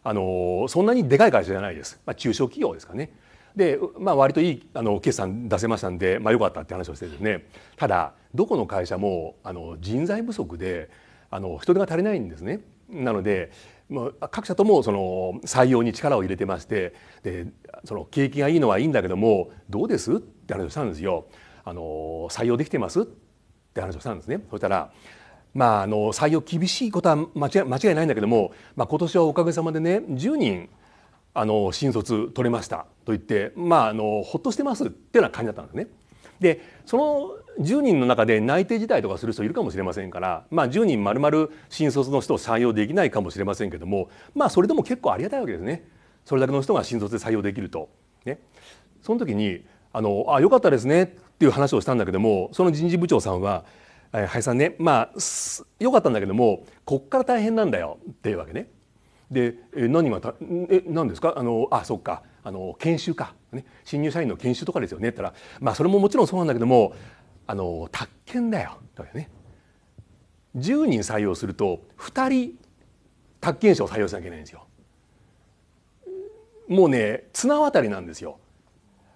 あのそんなにでかい会社じゃないです、まあ、中小企業ですかね。で、まあ、割といいあの決算出せましたんで、まあ、よかったって話をしてですねただどこの会社もあの人材不足であの人手が足りないんですね。なので、まあ、各社ともその採用に力を入れてましてでその景気がいいのはいいんだけどもどうですって話をしたんですよ。あの採用できてますって話をしたんですね。そしたらまあ、あの採用厳しいことは間違い間違いないんだけども、まあ、今年はおかげさまでね10人あの新卒取れましたと言って、まあ、あのほっとしてますっていうような感じだったんですね。でその10人の中で内定辞退とかする人いるかもしれませんから、まあ、10人丸々新卒の人を採用できないかもしれませんけども、まあ、それでも結構ありがたいわけですねそれだけの人が新卒で採用できると。ね、その時にあのあよかったですねっていう話をしたんだけどもその人事部長さんは林さんねまあよかったんだけどもこっから大変なんだよっていうわけね。で何がたえ何ですかあのあそっかあの研修か、ね、新入社員の研修とかですよねって言ったらまあそれももちろんそうなんだけどもあの宅建だよだよね。10人採用すると2人宅建者を採用しなきゃいけないんですよ。もうね綱渡りなんですよ。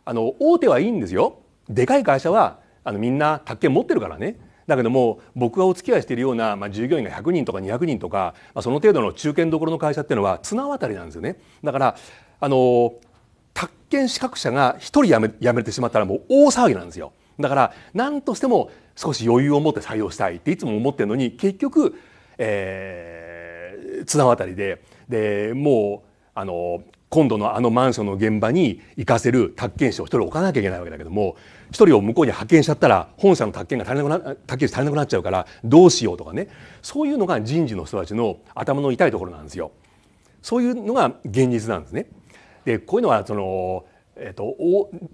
あの大手はいいんですよ。でかい会社はあのみんな宅建持ってるからね。だけども僕がお付き合いしているような、まあ、従業員が100人とか200人とか、まあ、その程度の中堅どころの会社っていうのは綱渡りなんですよね。だからあの宅建資格者が1人辞め辞めてしまったらもう大騒ぎなんですよ。だから何としても少し余裕を持って採用したいっていつも思ってるのに結局、えー、綱渡りででもうあの今度のあのマンションの現場に行かせる宅建士を1人置かなきゃいけないわけだけども1人を向こうに派遣しちゃったら本社の宅建が足りなくな宅建足りなくなっちゃうからどうしようとかねそういうのが人事の人たちの頭の痛いところなんですよ。そういうのが現実なんですね。でこういうのはそのえっと、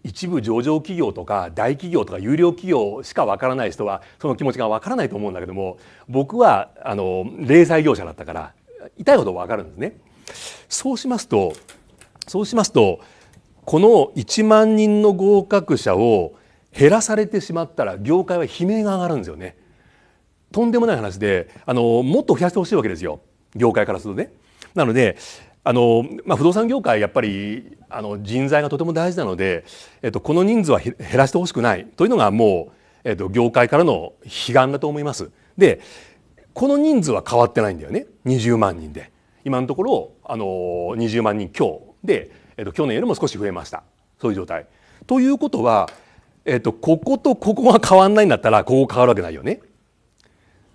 一部上場企業とか大企業とか有料企業しかわからない人はその気持ちがわからないと思うんだけども僕はあの零細業者だったから痛いほどわかるんですね。そうしますとそうしますとこの1万人の合格者を減らされてしまったら業界は悲鳴が上がるんですよね。とんでもない話であのもっと増やしてほしいわけですよ業界からするとね。なのであの、まあ、不動産業界やっぱりあの人材がとても大事なので、えっと、この人数は減らしてほしくないというのがもう、えっと、業界からの悲願だと思います。でこの人数は変わってないんだよね20万人で。今のところあの20万人日で、えっと、去年よりも少し増えましたそういう状態。ということは、えっと、こことここが変わんないんだったらここ変わるわけないよね。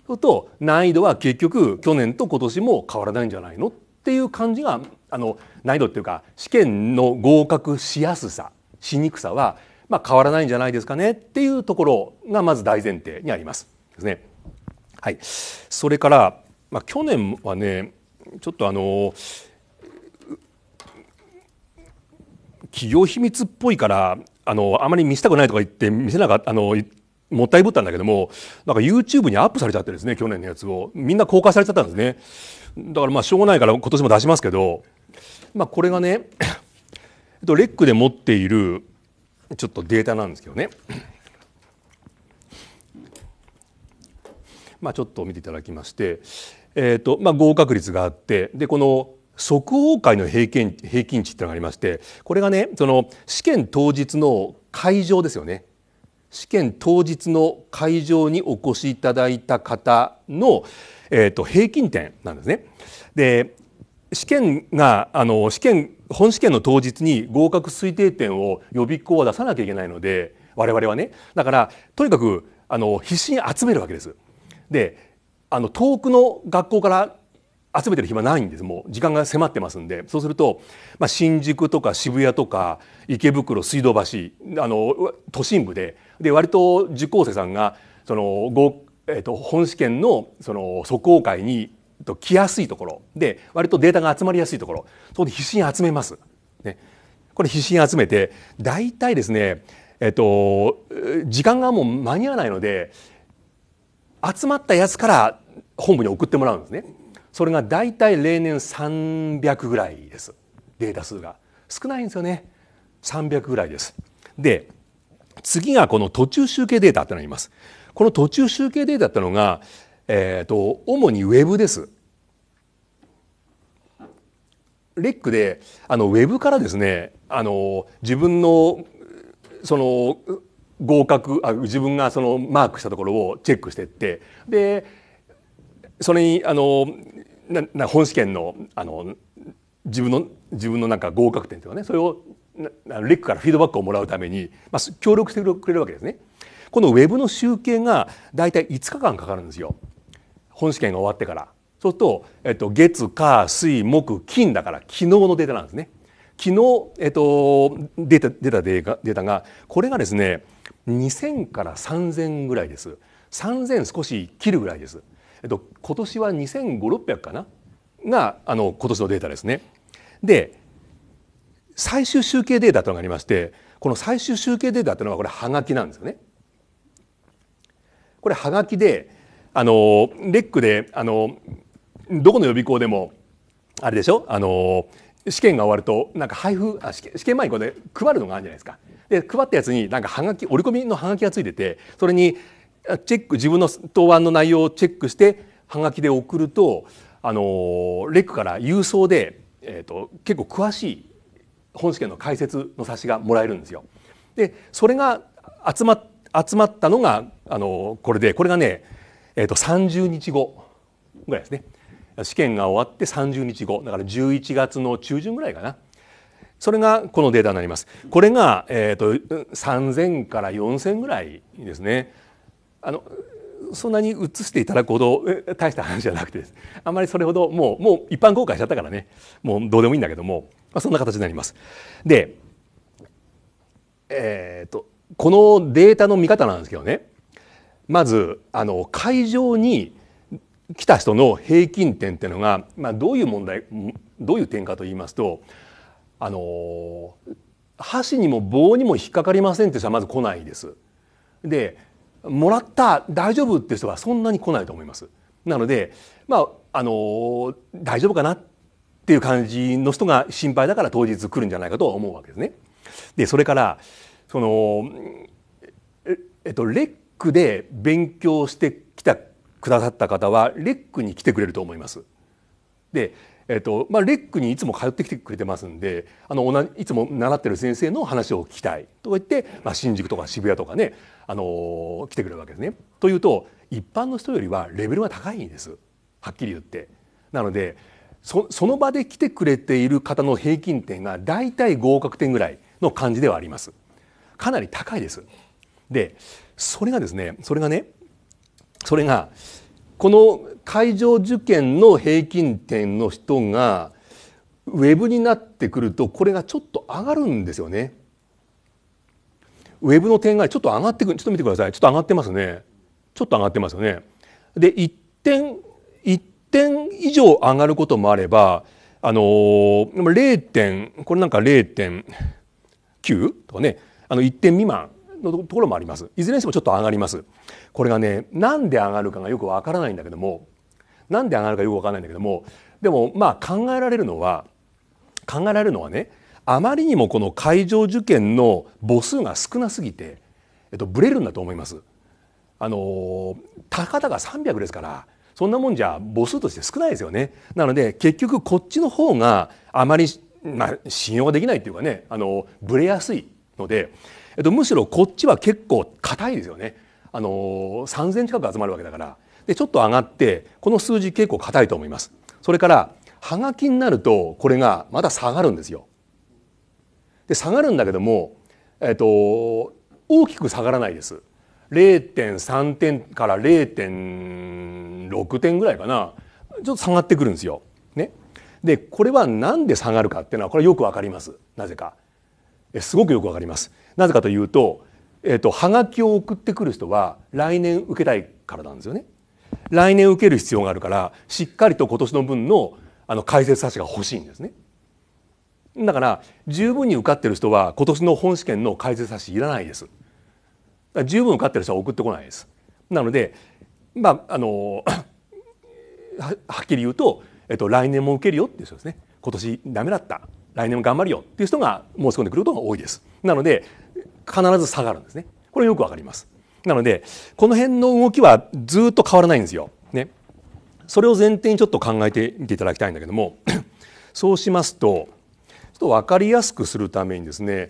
それと難易度は結局去年と今年も変わらないんじゃないのっていう感じがあの難易度っていうか試験の合格しやすさしにくさは、まあ、変わらないんじゃないですかねっていうところがまず大前提にあります。ですね。はい、それから、まあ、去年はねちょっとあの企業秘密っぽいからあのあまり見せたくないとか言って見せなかったあのもったいぶったんだけどもなんか YouTube にアップされちゃってですね去年のやつをみんな公開されちゃったんですねだからまあしょうがないから今年も出しますけど、まあ、これがねレックで持っているちょっとデータなんですけどねまあちょっと見ていただきまして、えーとまあ、合格率があってでこの即応会の平均平均値ってのがありましてこれがねその試験当日の会場ですよね試験当日の会場にお越しいただいた方の、えーと、と平均点なんですね。で試験があの試験本試験の当日に合格推定点を予備校は出さなきゃいけないので我々はねだからとにかくあの必死に集めるわけです。であの遠くの学校から集めてる暇ないんですもう時間が迫ってますんでそうすると、まあ、新宿とか渋谷とか池袋水道橋あの都心部でで割と受講生さんがそのご、えー、と本試験のその即応会に来やすいところで割とデータが集まりやすいところそこで必死に集めます。ね、これ必死に集めて大体ですね、えっと、時間がもう間に合わないので集まったやつから本部に送ってもらうんですね。それが大体例年300ぐらいですデータ数が少ないんですよね300ぐらいですで次がこの途中集計データってのがありますこの途中集計データってのが、えーと、主にウェブですレックであのウェブからですねあの自分のその合格あ自分がそのマークしたところをチェックしてってでそれにあのなな本試験のあの自分の自分のなんか合格点というかねそれをレックからフィードバックをもらうために、まあ、協力してくれるわけですね。このウェブの集計が大体5日間かかるんですよ本試験が終わってから。そうすると、えっと、月火水木金だから昨日のデータなんですね。昨日、えっと、出た出たデータがこれがですね2000から3000ぐらいです。3000少し切るぐらいです。えっと、今年は2500600かながあの今年のデータですね。で最終集計データというのがありましてこの最終集計データというのはこれはがきなんですよね。これはがきであのレックであのどこの予備校でもあれでしょあの試験が終わるとなんか配布あ試験試験前にこれ配るのがあるじゃないですか。で配ったやつになんかはがき折り込みのはがきがついててそれにチェック自分の答案の内容をチェックしてはがきで送るとあのレックから郵送で、えーと、結構詳しい本試験の解説の冊子がもらえるんですよ。でそれが集ま集まったのがあのこれでこれがね、えーと、30日後ぐらいですね試験が終わって30日後だから11月の中旬ぐらいかなそれがこのデータになりますこれが、えーと3000から4000ぐらいですねあのそんなに映していただくほど大した話じゃなくてですあんまりそれほどもうもう一般公開しちゃったからねもうどうでもいいんだけども、まあ、そんな形になります。で、えーと、とこのデータの見方なんですけどねまずあの会場に来た人の平均点っていうのが、まあ、どういう問題どういう点かと言いますとあの箸にも棒にも引っかかりませんって人はまず来ないです。でもらった大丈夫って人はそんなに来ないと思います。なのでまああの大丈夫かなっていう感じの人が心配だから当日来るんじゃないかと思うわけですね。でそれからそのえっとレックで勉強してきたくださった方はレックに来てくれると思います。でえっとまあ、レックにいつも通ってきてくれてますんであのいつも習ってる先生の話を聞きたいとか言って、まあ、新宿とか渋谷とかね、あのー、来てくれるわけですね。というと一般の人よりはレベルが高いんですはっきり言って。なのでその場で来てくれている方の平均点が大体合格点ぐらいの感じではあります。かなり高いです。でそれがですねそれがねそれがこの会場受験の平均点の人がウェブになってくるとこれがちょっと上がるんですよね。ウェブの点がちょっと上がってくるちょっと見てくださいちょっと上がってますねちょっと上がってますよね。で1点1点以上上がることもあればあのー、0点これなんか0.9とかねあの1点未満のところもありますいずれにしてもちょっと上がりますこれがねなんで上がるかがよくわからないんだけどもなんで上がるかよく分かんないんだけどもでもまあ考えられるのは考えられるのはねあまりにもこの会場受験の母数が少なすぎて、えっと、ブレるんだと思います。あの高かが300ですからそんなもんじゃ母数として少ないですよね。なので結局こっちの方があまり、まあ、信用ができないっていうかねあのブレやすいので、えっと、むしろこっちは結構硬いですよね。あの3,000近く集まるわけだからでちょっと上がってこの数字結構硬いと思いますそれからはがきになるとこれがまだ下がるんですよで下がるんだけどもえっと大きく下がらないです0.3点から0.6点ぐらいかなちょっと下がってくるんですよ。ね、でこれは何で下がるかっていうのはこれよくわかりますなぜかえ。すごくよくわかります。なぜかというと,、えーと、とはがきを送ってくる人は来年受けたいからなんですよね。来年受ける必要があるからしっかりと今年の分のあの解説差しが欲しいんですね。だから十分に受かってる人は今年の本試験の解説差しいらないです。十分受かってる人は送ってこないです。なのでまああの はっきり言うと、えっと、来年も受けるよっていう人ですね今年ダメだった来年も頑張るよっていう人が申し込んでくることが多いです。なので必ず下がるんですね。これよくわかります。なのでこの辺の動きはずっと変わらないんですよ。ね、それを前提にちょっと考えてみていただきたいんだけども そうしますとちょっと分かりやすくするためにですね、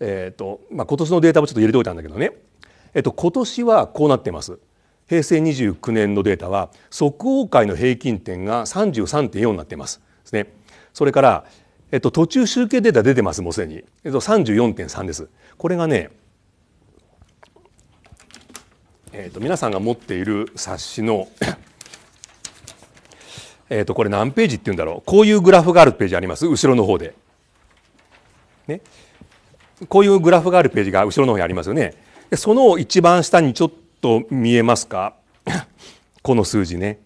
えーとまあ、今年のデータもちょっと入れておいたんだけどね、えー、と今年はこうなってます。平成29年のデータは即応会の平均点が33.4になっていますですね。それから、えっと、途中集計データ出てますもうすでに、えっと、34.3です。これがねえーと、皆さんが持っている冊子の えとこれ何ページっていうんだろうこういうグラフがあるページあります後ろの方で。ね、こういうグラフがあるページが後ろの方にありますよね。その一番下にちょっと見えますか この数字ね。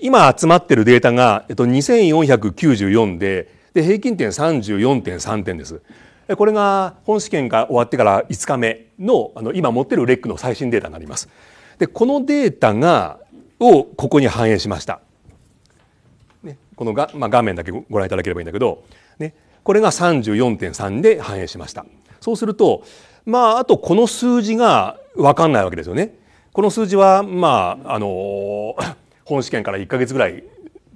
今集まってるデータが、えっと、2494でで平均点34.3点です。これが本試験が終わってから5日目のあの今持ってるレックの最新データになります。でこのデータがをここに反映しました。ね、このが、まあ、画面だけご覧いただければいいんだけど、ね、これが34.3で反映しました。そうすると、まあ、あとこの数字が分かんないわけですよね。この数字は、まあ、あの本試験から1か月ぐらい経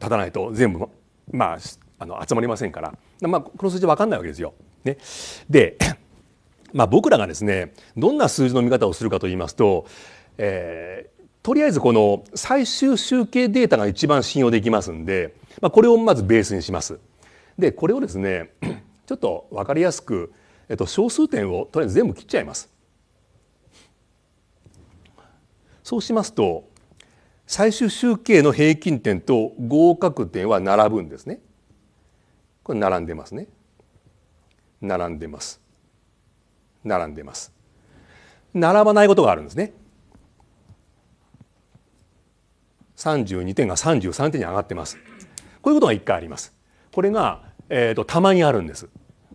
たないと全部、まあ、あの集まりませんから、まあ、この数字分かんないわけですよ。ね、で、まあ、僕らがですねどんな数字の見方をするかと言いますと、えー、とりあえずこの最終集計データが一番信用できますんで、まあ、これをまずベースにします。でこれをですね ちょっと分かりやすく、えっと、小数点をとりあえず全部切っちゃいます。そうしますと最終集計の平均点と合格点は並ぶんですね。これ並んでますね。並んでます。並んでます。並ばないことがあるんですね。32点が33点に上がってます。こういうことが1回あります。これが、えーと、たまにあるんです。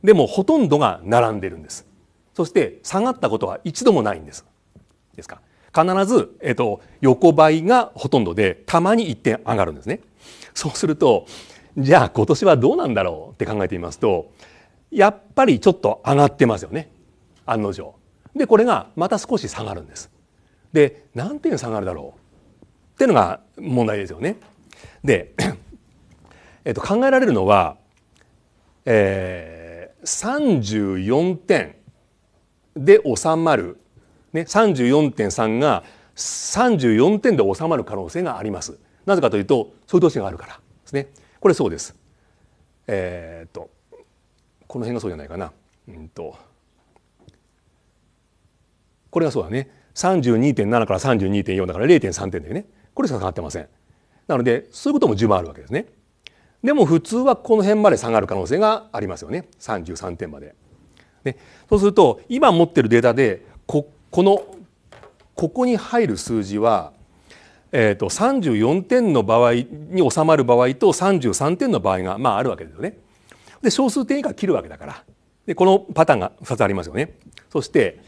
でもほとんどが並んでるんです。そして下がったことは一度もないんです。ですか。必ず、えーと、と横ばいがほとんどでたまに1点上がるんですね。そうするとじゃあ今年はどうなんだろうって考えてみますとやっぱりちょっと上がってますよね案の定。でこれがまた少し下がるんです。で何点下がるだろうっていうのが問題ですよね。で、えっと、考えられるのは、えー、34点で収まる、ね、34.3が34点で収まる可能性があります。なぜかというと相当いがあるからですね。これそうです。えー、っとこの辺がそうじゃないかな。うんとこれがそうだね32.7から32.4だから0.3点だよねこれしか下がってませんなのでそういうことも十分あるわけですねでも普通はこの辺まで下がる可能性がありますよね33点まででそうすると今持ってるデータでここのここに入る数字は、えーと、と34点の場合に収まる場合と33点の場合がまああるわけですよね。で小数点以下切るわけだからでこのパターンが2つありますよね。そして、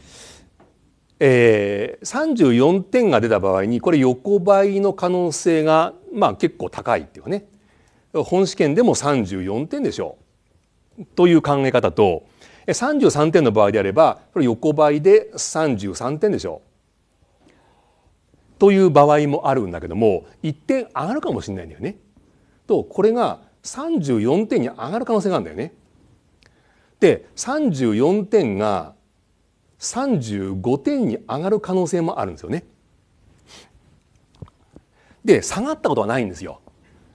えー、34点が出た場合にこれ横ばいの可能性が、まあ、結構高いっていうね本試験でも34点でしょうという考え方と33点の場合であればこれ横ばいで33点でしょう。という場合もあるんだけども1点上がるかもしれないんだよね。とこれが34点に上がる可能性があるんだよね。で34点が35点に上がる可能性もあるんですよね。で下がったことはないんですよ。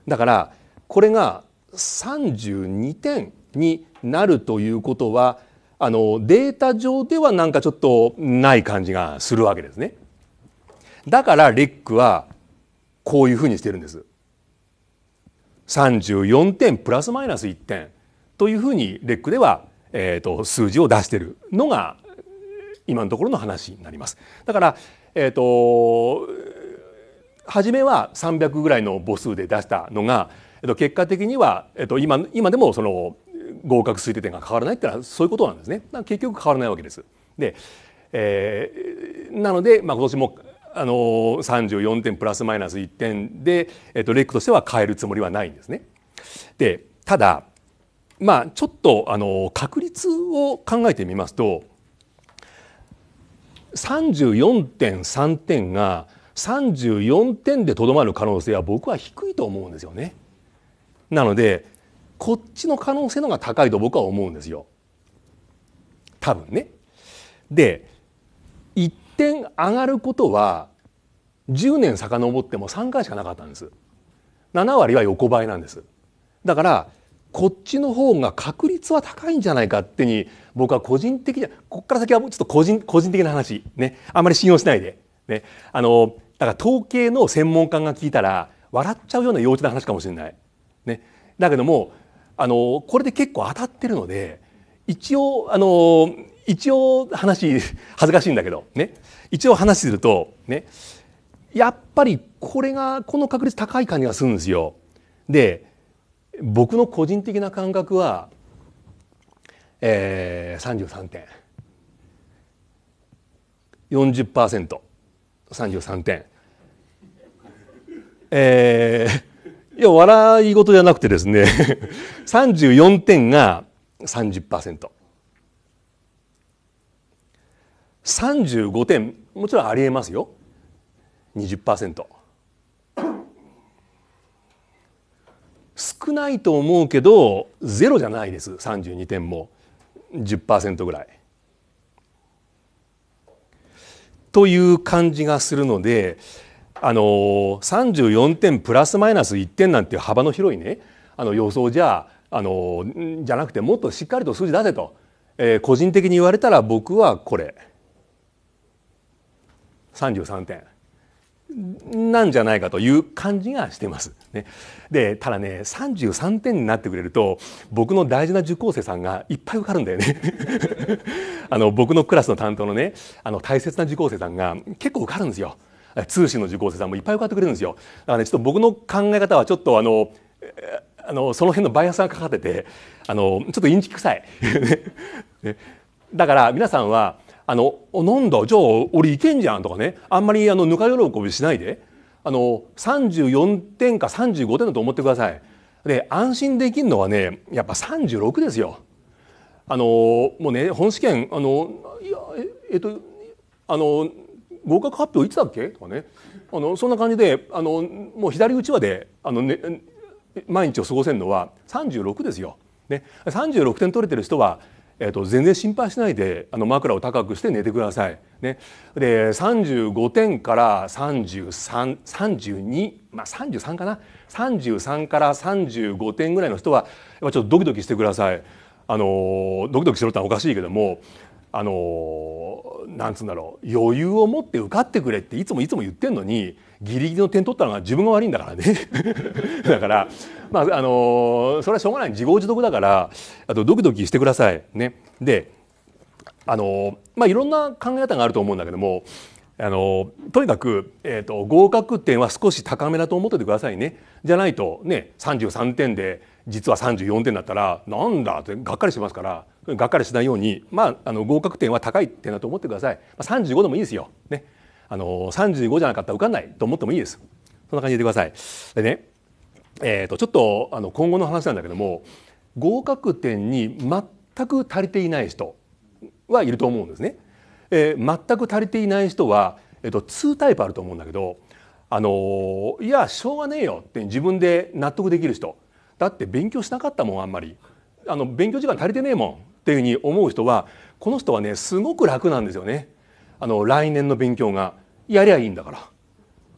だからこれが32点になるということはあのデータ上ではなんかちょっとない感じがするわけですね。だからレックはこういうふうにしてるんです。34点プラスマイナス1点というふうにレックでは、えーと、数字を出しているのが今のところの話になります。だから、えーと、初めは300ぐらいの母数で出したのが、えー、と結果的には、えーと、今今でもその合格推定点が変わらないっていうのはそういうことなんですね。結局変わらないわけです。でえー、なので、まあ、今年もあの34点プラスマイナス1点で、えっと、レックとしては変えるつもりはないんですね。でただまあちょっとあの確率を考えてみますと34.3点が34点でとどまる可能性は僕は低いと思うんですよね。なのでこっちの可能性の方が高いと僕は思うんですよ。多分ね。で点上がることは10年遡っても3回しかなかったんです7割は横ばいなんですだからこっちの方が確率は高いんじゃないかってに僕は個人的なここから先はちょっと個人個人的な話ねあんまり信用しないでねあのだから統計の専門家が聞いたら笑っちゃうような幼稚な話かもしれないねだけどもあのこれで結構当たってるので一応あの一応話恥ずかしいんだけどね一応話するとねやっぱりこれがこの確率高い感じがするんですよ。で僕の個人的な感覚は、えー、33点40%。33点。えー、いや笑い事じゃなくてですね34点が30%。35点もちろんありえますよ20%少ないと思うけどゼロじゃないです32点も10%ぐらい。という感じがするのであの34点プラスマイナス1点なんて幅の広いねあの予想じゃあのじゃなくてもっとしっかりと数字出せと、えー、個人的に言われたら僕はこれ。33点なんじゃないかという感じがしてます。ね、でただね33点になってくれると僕の大事な受講生さんがいっぱい受かるんだよね。あの僕のクラスの担当のねあの大切な受講生さんが結構受かるんですよ。通信の受講生さんもいっぱい受かってくれるんですよ。だからねちょっと僕の考え方はちょっとあのあのその辺のバイアスがかかっててあのちょっとインチキ臭い。ね、だから皆さんはあの飲んだじゃあ俺いけんじゃんとかねあんまりあのぬか喜びしないであの34点か35点だと思ってください。で安心できるのはねやっぱ36ですよ。あのもうね本試験あのいやええっとあの合格発表いつだっけとかねあのそんな感じであのもう左内ちであの、ね、毎日を過ごせるのは36ですよ。ね、36点取れてる人はえと全然心配しないであの枕を高くして寝てください。ね、で35点から3332まあ33かな33から35点ぐらいの人はやっぱちょっとドキドキしてください。あのドキドキしろってのはおかしいけどもあのなんつうんだろう余裕を持って受かってくれっていつもいつも言ってんのにギリギリの点取ったのが自分が悪いんだからね だからまあ、あのそれはしょうがない自業自得だからあとドキドキしてください。ね、であの、まあ、いろんな考え方があると思うんだけどもあのとにかく、えーと、合格点は少し高めだと思っててくださいね。じゃないとね33点で実は34点だったらなんだってがっかりしますからがっかりしないように、まあ、あの合格点は高い点だと思ってください。まあ、35でもいいですよ。ね、あの35じゃなかったら受かんないと思ってもいいです。そんな感じでください。でねえーと、ちょっとあの今後の話なんだけども合格点に全く足りていない人はいると思うんですね。えー、全く足りていない人は、えーと、と2タイプあると思うんだけど、あのー、いやしょうがねえよって自分で納得できる人だって勉強しなかったもんあんまりあの勉強時間足りてねえもんっていうふうに思う人はこの人はねすごく楽なんですよね。あの来年の勉強がやりゃいいんだから。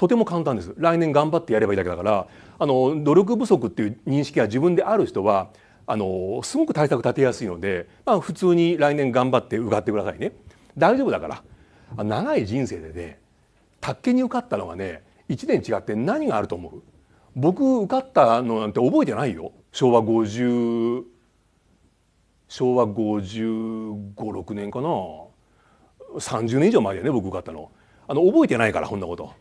とても簡単です来年頑張ってやればいいだけだからあの努力不足っていう認識が自分である人はあのすごく対策立てやすいので、まあ、普通に来年頑張って受かってくださいね大丈夫だから長い人生でね卓研に受かったのがね1年違って何があると思う僕受かったのなんて覚えてないよ昭和50昭和556年かな30年以上前だよね僕受かったのあの覚えてないからこんなこと。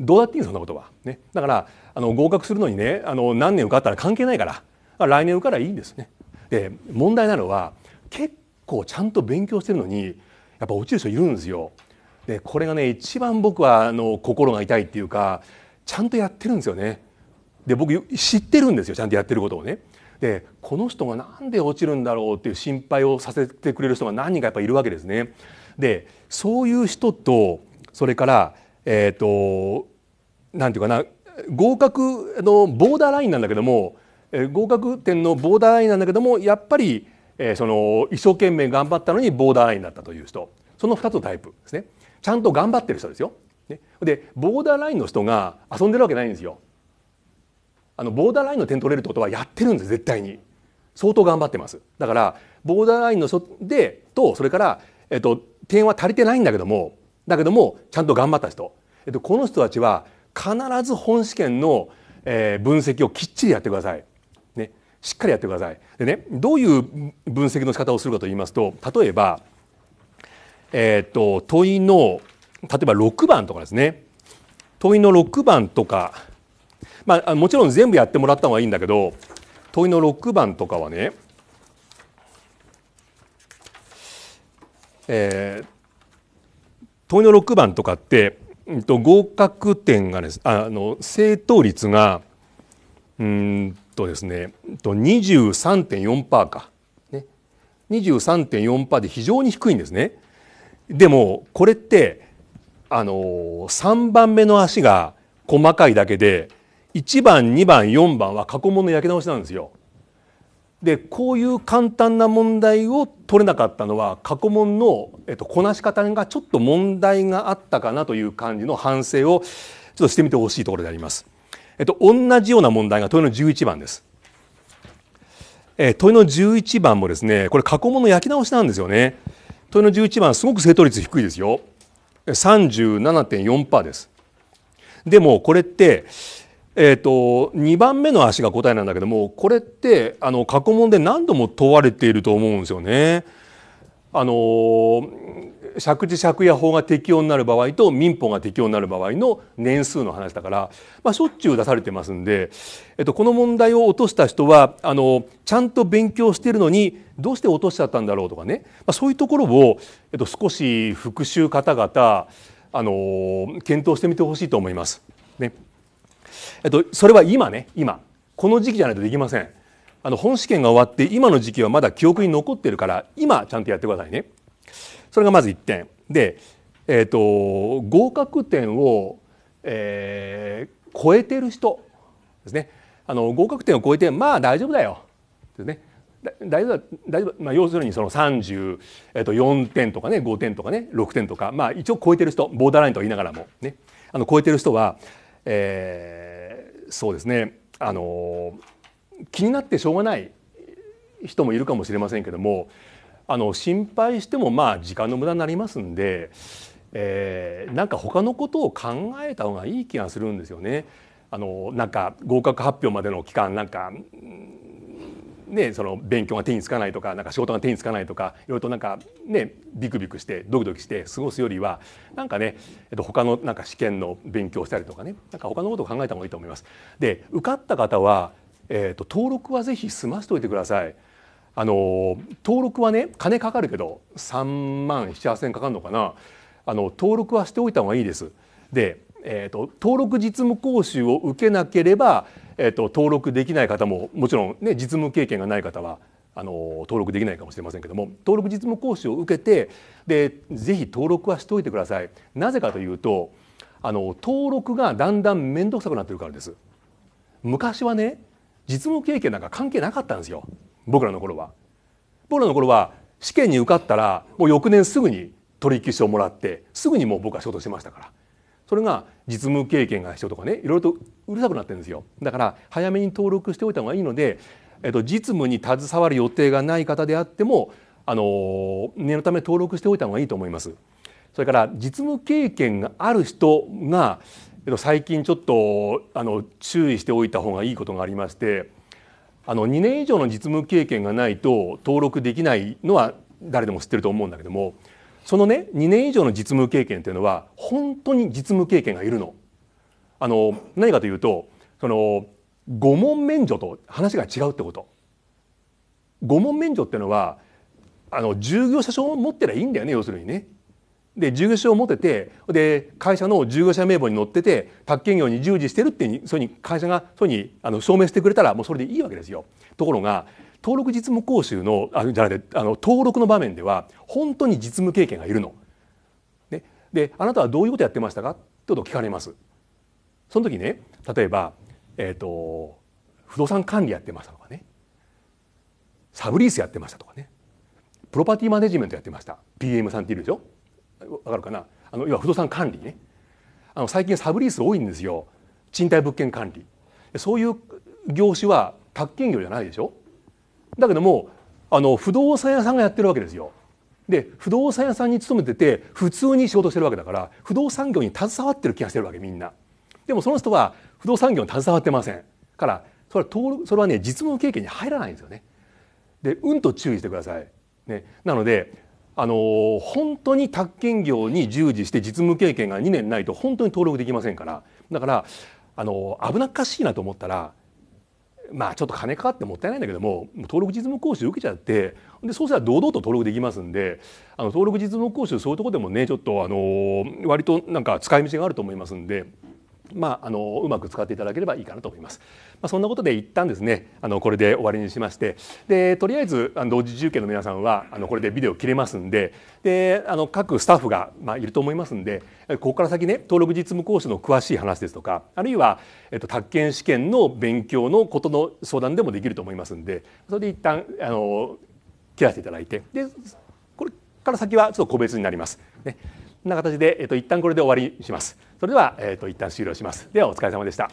どうだっていいそんなことは。ね、だからあの合格するのにねあの何年受かったら関係ないから来年受からいいんですね。で問題なのは結構ちゃんと勉強してるのにやっぱ落ちる人いるんですよ。でこれがね一番僕はあの心が痛いっていうかちゃんとやってるんですよね。で僕知ってるんですよちゃんとやってることをね。でこの人が何で落ちるんだろうっていう心配をさせてくれる人が何人かやっぱいるわけですね。でそういう人とそれからえっ、ー、となんていうかな合格のボーダーラインなんだけども、えー、合格点のボーダーラインなんだけどもやっぱり、えー、その一生懸命頑張ったのにボーダーラインだったという人その2つのタイプですねちゃんと頑張ってる人ですよ。ね、でボーダーラインの人が遊んでるわけないんですよ。あのボーダーラインの点取れるってことはやってるんです絶対に相当頑張ってますだからボーダーラインの人でとそれから、えっと、点は足りてないんだけどもだけどもちゃんと頑張った人、えっと、この人たちは必ず本試験の、えー、分析をきっちりやってください。ね、しっかりやってください。でねどういう分析の仕方をするかと言いますと例えば、えー、っと問いの例えば6番とかですね問いの6番とか、まあ、もちろん全部やってもらった方がいいんだけど問いの6番とかはねえー、問いの6番とかって、うん、と合格点がですあの正答率がうんとですね23.4%か、ね、23.4%で非常に低いんですね。でもこれってあの3番目の足が細かいだけで1番2番4番は過去問の焼け直しなんですよ。でこういう簡単な問題を取れなかったのは過去問の、えっと、こなし方がちょっと問題があったかなという感じの反省をちょっとしてみてほしいところであります。えっと、同じような問題が問いの11番です。え問いの11番もですねこれ過去問の焼き直しなんですよね。問いの11番すごく正答率低いですよ。37.4%です。でもこれってえーと、2番目の足が答えなんだけどもこれってあの過去問で何度も問われていると思うんですよね。あの借地借家法が適用になる場合と民法が適用になる場合の年数の話だから、まあ、しょっちゅう出されてますんで、えっと、この問題を落とした人はあのちゃんと勉強してるのにどうして落としちゃったんだろうとかね、まあ、そういうところを、えっと、少し復習方々あの検討してみてほしいと思います。ねえっと、それは今ね今この時期じゃないとできませんあの本試験が終わって今の時期はまだ記憶に残ってるから今ちゃんとやってくださいねそれがまず1点で、えっと、合格点を、えー、超えてる人ですねあの合格点を超えてまあ大丈夫だよですね大丈夫大丈夫、まあ、要するにその34、えっと、点とかね5点とかね6点とか、まあ、一応超えてる人ボーダーラインと言いながらもねあの超えてる人は、えー、そうですねあの気になってしょうがない人もいるかもしれませんけどもあの心配してもまあ時間の無駄になりますんで、えー、なんか他のことを考えた方がいい気がするんですよね。あのなんか合格発表までの期間なんかね、その勉強が手につかないとかなんか仕事が手につかないとかいろいろとなんか、ね、ビクビクしてドキドキして過ごすよりはなんかね、えっと、他のなんか試験の勉強したりとかねなんか他のことを考えた方がいいと思います。で受かった方は、えっと、登録はぜひ済ませておいてください。あの登録はね金かかるけど3万7,000かかるのかなあの登録はしておいた方がいいです。で、えーと登録実務講習を受けなければえーと、登録できない方ももちろん、ね、実務経験がない方はあの登録できないかもしれませんけども登録実務講習を受けてでぜひ登録はしておいてくださいなぜかというとあの登録がだんだん面倒くさくなってるからです昔はね実務経験なんか関係なかったんですよ僕らの頃は僕らの頃は試験に受かったらもう翌年すぐに取引書をもらってすぐにもう僕は仕事してましたからそれが実務経験が必要とかねいろいろとうるさくなってるんですよだから早めに登録しておいた方がいいので、えっと、実務に携わる予定がない方であってもあの念のため登録しておいた方がいいと思います。それから実務経験がある人がえっと、最近ちょっとあの注意しておいた方がいいことがありましてあの2年以上の実務経験がないと登録できないのは誰でも知ってると思うんだけどもそのね2年以上の実務経験っていうのは本当に実務経験がいるの。あの何かというとその5問免除と話が違うってこと。5問免除っていうのはあの従業者証を持ってりゃいいんだよね要するにね。で従業者を持っててで会社の従業者名簿に載ってて宅建業に従事してるってそういうに会社がそういうにあの証明してくれたらもうそれでいいわけですよ。ところが登録実務講習のあじゃなくてあの登録の場面では本当に実務経験がいるの。ね、であなたはどういうことやってましたかってことを聞かれます。その時ね例えば、えーと、と不動産管理やってましたとかねサブリースやってましたとかねプロパティマネジメントやってました PM さんっているでしょわかるかなあの要は不動産管理ねあの最近サブリース多いんですよ賃貸物件管理そういう業種は宅建業じゃないでしょだけどもあの不動産屋さんがやってるわけですよ。で不動産屋さんに勤めてて普通に仕事してるわけだから不動産業に携わってる気がしてるわけみんな。でもその人は不動産業に携わってませんからそれは登録それはね実務経験に入らないんですよね。でうんと注意してください。ね、なのであの本当に宅建業に従事して実務経験が2年ないと本当に登録できませんからだからあの危なっかしいなと思ったらまあちょっと金かかってもったいないんだけども登録実務講習受けちゃってでそうしたら堂々と登録できますんであの登録実務講習そういうとこでもねちょっとあの割となんか使い道があると思いますんでまあ、あのうまく使っていただければいいかなと思います。まあ、そんなことで一旦ですねあのこれで終わりにしましてでとりあえずあの同時中継の皆さんはあのこれでビデオ切れますんでであの各スタッフが、まあ、いると思いますんでここから先ね登録実務講師の詳しい話ですとかあるいは、えっと、宅建試験の勉強のことの相談でもできると思いますんでそれで一旦あの切らせていただいてでこれから先はちょっと個別になります。ね、こんな形で、えっと、一旦これで終わりにします。それでは、えーと、と一旦終了しますではお疲れ様でした